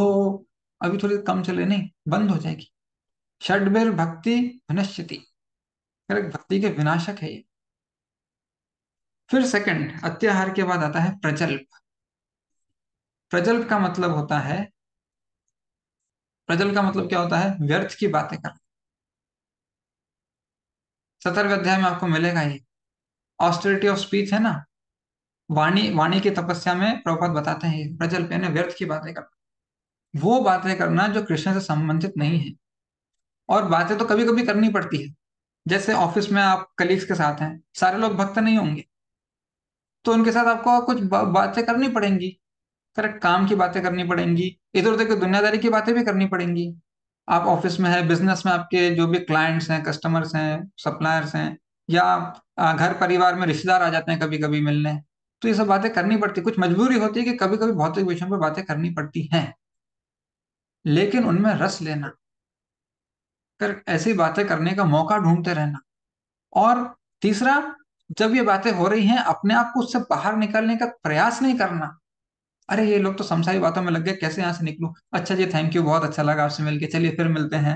अभी थोड़ी कम चले नहीं बंद हो जाएगी षडबेर भक्ति विनश्यति भक्ति के विनाशक है ये फिर सेकंड अत्याहार के बाद आता है प्रजल्प प्रजल्प का मतलब होता है प्रजल्प का मतलब क्या होता है व्यर्थ की बातें करना सत्रहवें अध्याय में आपको मिलेगा ये ऑस्टोरिटी ऑफ स्पीच है ना वाणी वाणी की तपस्या में प्रभुपाद बताते हैं प्रजल पे व्यर्थ की बातें करना वो बातें करना जो कृष्ण से संबंधित नहीं है और बातें तो कभी कभी करनी पड़ती है जैसे ऑफिस में आप कलीग्स के साथ हैं सारे लोग भक्त नहीं होंगे तो उनके साथ आपको कुछ बातें करनी पड़ेंगी करेक्ट काम की बातें करनी पड़ेंगी इधर उधर की दुनियादारी की बातें भी करनी पड़ेंगी आप ऑफिस में है बिजनेस में आपके जो भी क्लाइंट्स हैं कस्टमर्स हैं सप्लायर्स हैं या घर परिवार में रिश्तेदार आ जाते हैं कभी कभी मिलने तो ये सब बातें करनी पड़ती कुछ मजबूरी होती है कि कभी कभी भौतिक विषयों पर बातें करनी पड़ती हैं लेकिन उनमें रस लेना कर ऐसी बातें करने का मौका ढूंढते रहना और तीसरा जब ये बातें हो रही हैं अपने आप को उससे बाहर निकलने का प्रयास नहीं करना अरे ये लोग तो समसाई बातों में लग गए कैसे यहाँ से निकलू अच्छा जी थैंक यू बहुत अच्छा लगा आपसे मिलकर चलिए फिर मिलते हैं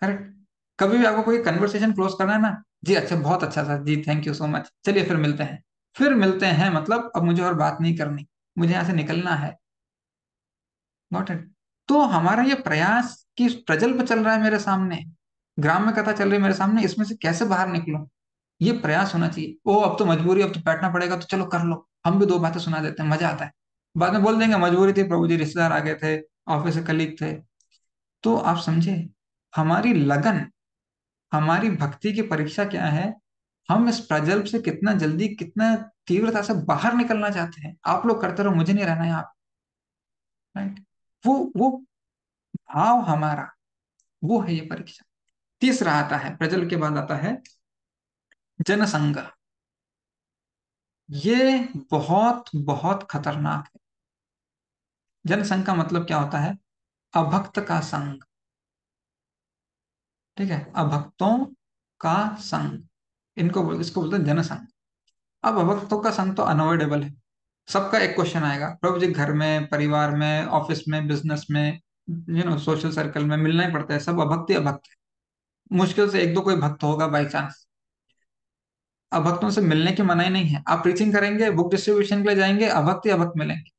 करेक्ट कभी भी आपको कोई कन्वर्सेशन क्लोज करना है ना जी अच्छा बहुत अच्छा सर जी थैंक यू सो मच चलिए फिर मिलते हैं फिर मिलते हैं मतलब अब मुझे और बात नहीं करनी मुझे यहाँ से निकलना है नॉट इट तो हमारा ये प्रयास कि प्रजल्प चल रहा है मेरे सामने ग्राम में कथा चल रही है मेरे सामने इसमें से कैसे बाहर निकलो ये प्रयास होना चाहिए ओ अब तो मजबूरी अब तो बैठना पड़ेगा तो चलो कर लो हम भी दो बातें सुना देते हैं मजा आता है बाद में बोल देंगे मजबूरी थी प्रभु जी रिश्तेदार आ गए थे ऑफिस कलीग थे तो आप समझे हमारी लगन हमारी भक्ति की परीक्षा क्या है हम इस प्रजल्प से कितना जल्दी कितना तीव्रता से बाहर निकलना चाहते हैं आप लोग करते रहो मुझे नहीं रहना है आप राइट वो वो भाव हमारा वो है ये परीक्षा तीसरा आता है प्रजल के बाद आता है जनसंग ये बहुत बहुत खतरनाक है जनसंघ का मतलब क्या होता है अभक्त का संघ ठीक है अभक्तों का संघ इनको बोल इसको बोलते हैं जनसंघ अब अभक्तों का संघ तो अनवॉइडेबल है सबका एक क्वेश्चन आएगा प्रभु जी घर में परिवार में ऑफिस में बिजनेस में यू नो सोशल सर्कल में मिलना ही पड़ता है सब अभक्ति अभक्त है मुश्किल से एक दो कोई भक्त होगा बाई चांस अभक्तों से मिलने की ही नहीं है आप प्रीचिंग करेंगे बुक डिस्ट्रीब्यूशन के लिए जाएंगे अभक्त ही अभक्त मिलेंगे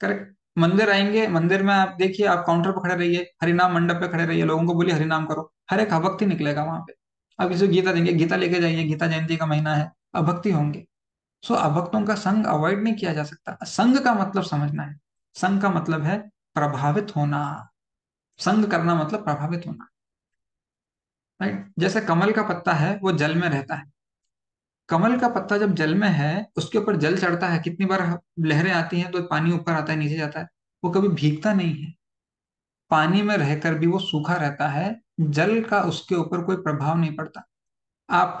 करेक्ट मंदिर आएंगे मंदिर में आप देखिए आप काउंटर पर खड़े रहिए हरिनाम मंडप पे खड़े रहिए लोगों को बोलिए हरिनाम करो हर एक अभक्ति निकलेगा वहां पे अब किसी गीता देंगे गीता लेके जाइए गीता जयंती का महीना है अभक्ति होंगे सो अभक्तों का संग अवॉइड नहीं किया जा सकता संघ का मतलब समझना है संघ का मतलब है प्रभावित होना संग करना मतलब प्रभावित होना राइट जैसे कमल का पत्ता है वो जल में रहता है कमल का पत्ता जब जल में है उसके ऊपर जल चढ़ता है कितनी बार लहरें आती हैं तो पानी ऊपर आता है नीचे जाता है वो कभी भीगता नहीं है पानी में रहकर भी वो सूखा रहता है जल का उसके ऊपर कोई प्रभाव नहीं पड़ता आप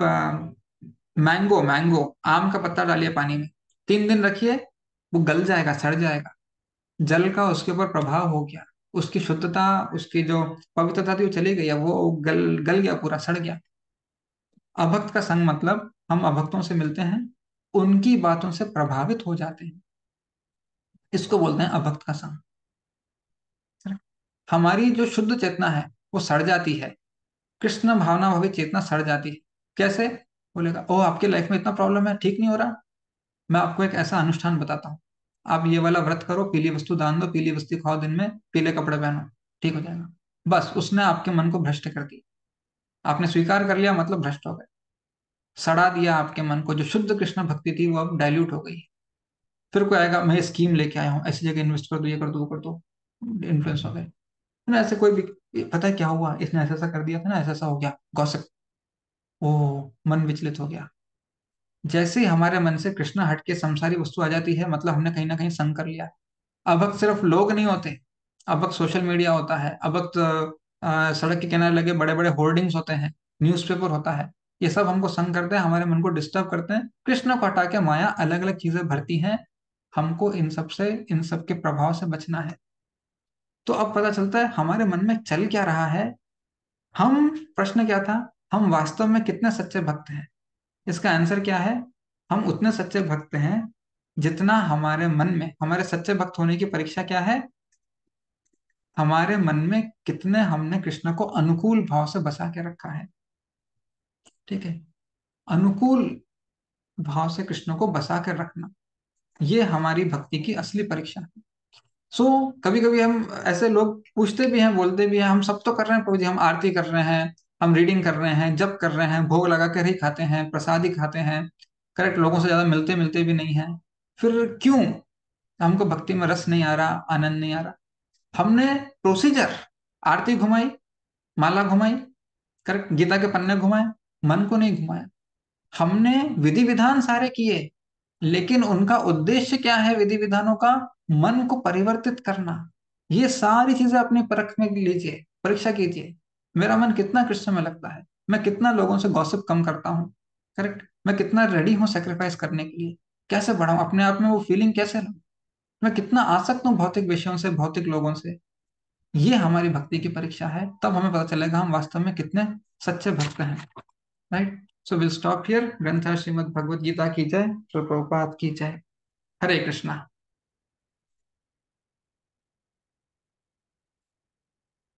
मैंगो मैंगो आम का पत्ता डालिए पानी में तीन दिन रखिए वो गल जाएगा सड़ जाएगा जल का उसके ऊपर प्रभाव हो गया उसकी शुद्धता उसकी जो पवित्रता थी वो चली गई वो गल गल गया पूरा सड़ गया अभक्त का संग मतलब हम अभक्तों से मिलते हैं उनकी बातों से प्रभावित हो जाते हैं इसको बोलते हैं अभक्त का संग हमारी जो शुद्ध चेतना है वो सड़ जाती है कृष्ण भावना भावी चेतना सड़ जाती है कैसे बोलेगा ओ आपके लाइफ में इतना प्रॉब्लम है ठीक नहीं हो रहा मैं आपको एक ऐसा अनुष्ठान बताता हूँ आप ये वाला व्रत करो पीली वस्तु दान दो पीली वस्तु खाओ दिन में पीले कपड़े पहनो ठीक हो जाएगा बस उसने आपके मन को भ्रष्ट कर दिया आपने स्वीकार कर लिया मतलब भ्रष्ट हो गए सड़ा दिया आपके मन को जो शुद्ध कृष्ण भक्ति थी वो अब डायल्यूट हो गई फिर कोई आएगा मैं स्कीम लेके आया हूँ ऐसी जगह इन्वेस्ट कर दो ये कर दो वो कर दो इन्फ्लुएंस हो गए ना ऐसे कोई भी पता है क्या हुआ इसने ऐसा ऐसा कर दिया था ना ऐसा ऐसा हो गया गौसक ओ मन विचलित हो गया जैसे ही हमारे मन से कृष्ण हट के संसारी वस्तु आ जाती है मतलब हमने कहीं ना कहीं संग कर लिया अब वक्त सिर्फ लोग नहीं होते अब वक्त सोशल मीडिया होता है अब वक्त सड़क के किनारे लगे बड़े बड़े होर्डिंग्स होते हैं न्यूज़पेपर होता है ये सब हमको संग करते हैं हमारे मन को डिस्टर्ब करते हैं कृष्ण को हटा के माया अलग अलग चीजें भरती हैं हमको इन सब से इन सब के प्रभाव से बचना है तो अब पता चलता है हमारे मन में चल क्या रहा है हम प्रश्न क्या था हम वास्तव में कितने सच्चे भक्त हैं इसका आंसर क्या है हम उतने सच्चे भक्त हैं जितना हमारे मन में हमारे सच्चे भक्त होने की परीक्षा क्या है हमारे मन में कितने हमने कृष्ण को अनुकूल भाव से बसा के रखा है ठीक है अनुकूल भाव से कृष्ण को बसा कर रखना ये हमारी भक्ति की असली परीक्षा है सो so, कभी कभी हम ऐसे लोग पूछते भी हैं बोलते भी हैं हम सब तो कर रहे हैं प्रभु जी हम आरती कर रहे हैं हम रीडिंग कर रहे हैं जब कर रहे हैं भोग लगा कर ही खाते हैं प्रसाद ही खाते हैं करेक्ट लोगों से ज्यादा मिलते मिलते भी नहीं है फिर क्यों हमको भक्ति में रस नहीं आ रहा आनंद नहीं आ रहा हमने प्रोसीजर आरती घुमाई माला घुमाई करेक्ट गीता के पन्ने घुमाए मन को नहीं घुमाया हमने विधि विधान सारे किए लेकिन उनका उद्देश्य क्या है विधि विधानों का मन को परिवर्तित करना ये सारी चीजें अपनी परख में लीजिए परीक्षा कीजिए मेरा मन कितना कृष्ण में लगता है मैं कितना लोगों से गौसप कम करता हूँ करेक्ट मैं कितना रेडी हूँ सेक्रीफाइस करने के लिए कैसे बढ़ाऊ अपने आप में वो फीलिंग कैसे लाऊं मैं कितना आसक्त हूँ भौतिक विषयों से भौतिक लोगों से ये हमारी भक्ति की परीक्षा है तब हमें पता चलेगा हम वास्तव में कितने सच्चे भक्त हैं right so will stop here ग्रंथा श्रीमद भगवद गीता की जय प्रपात की जय हरे कृष्णा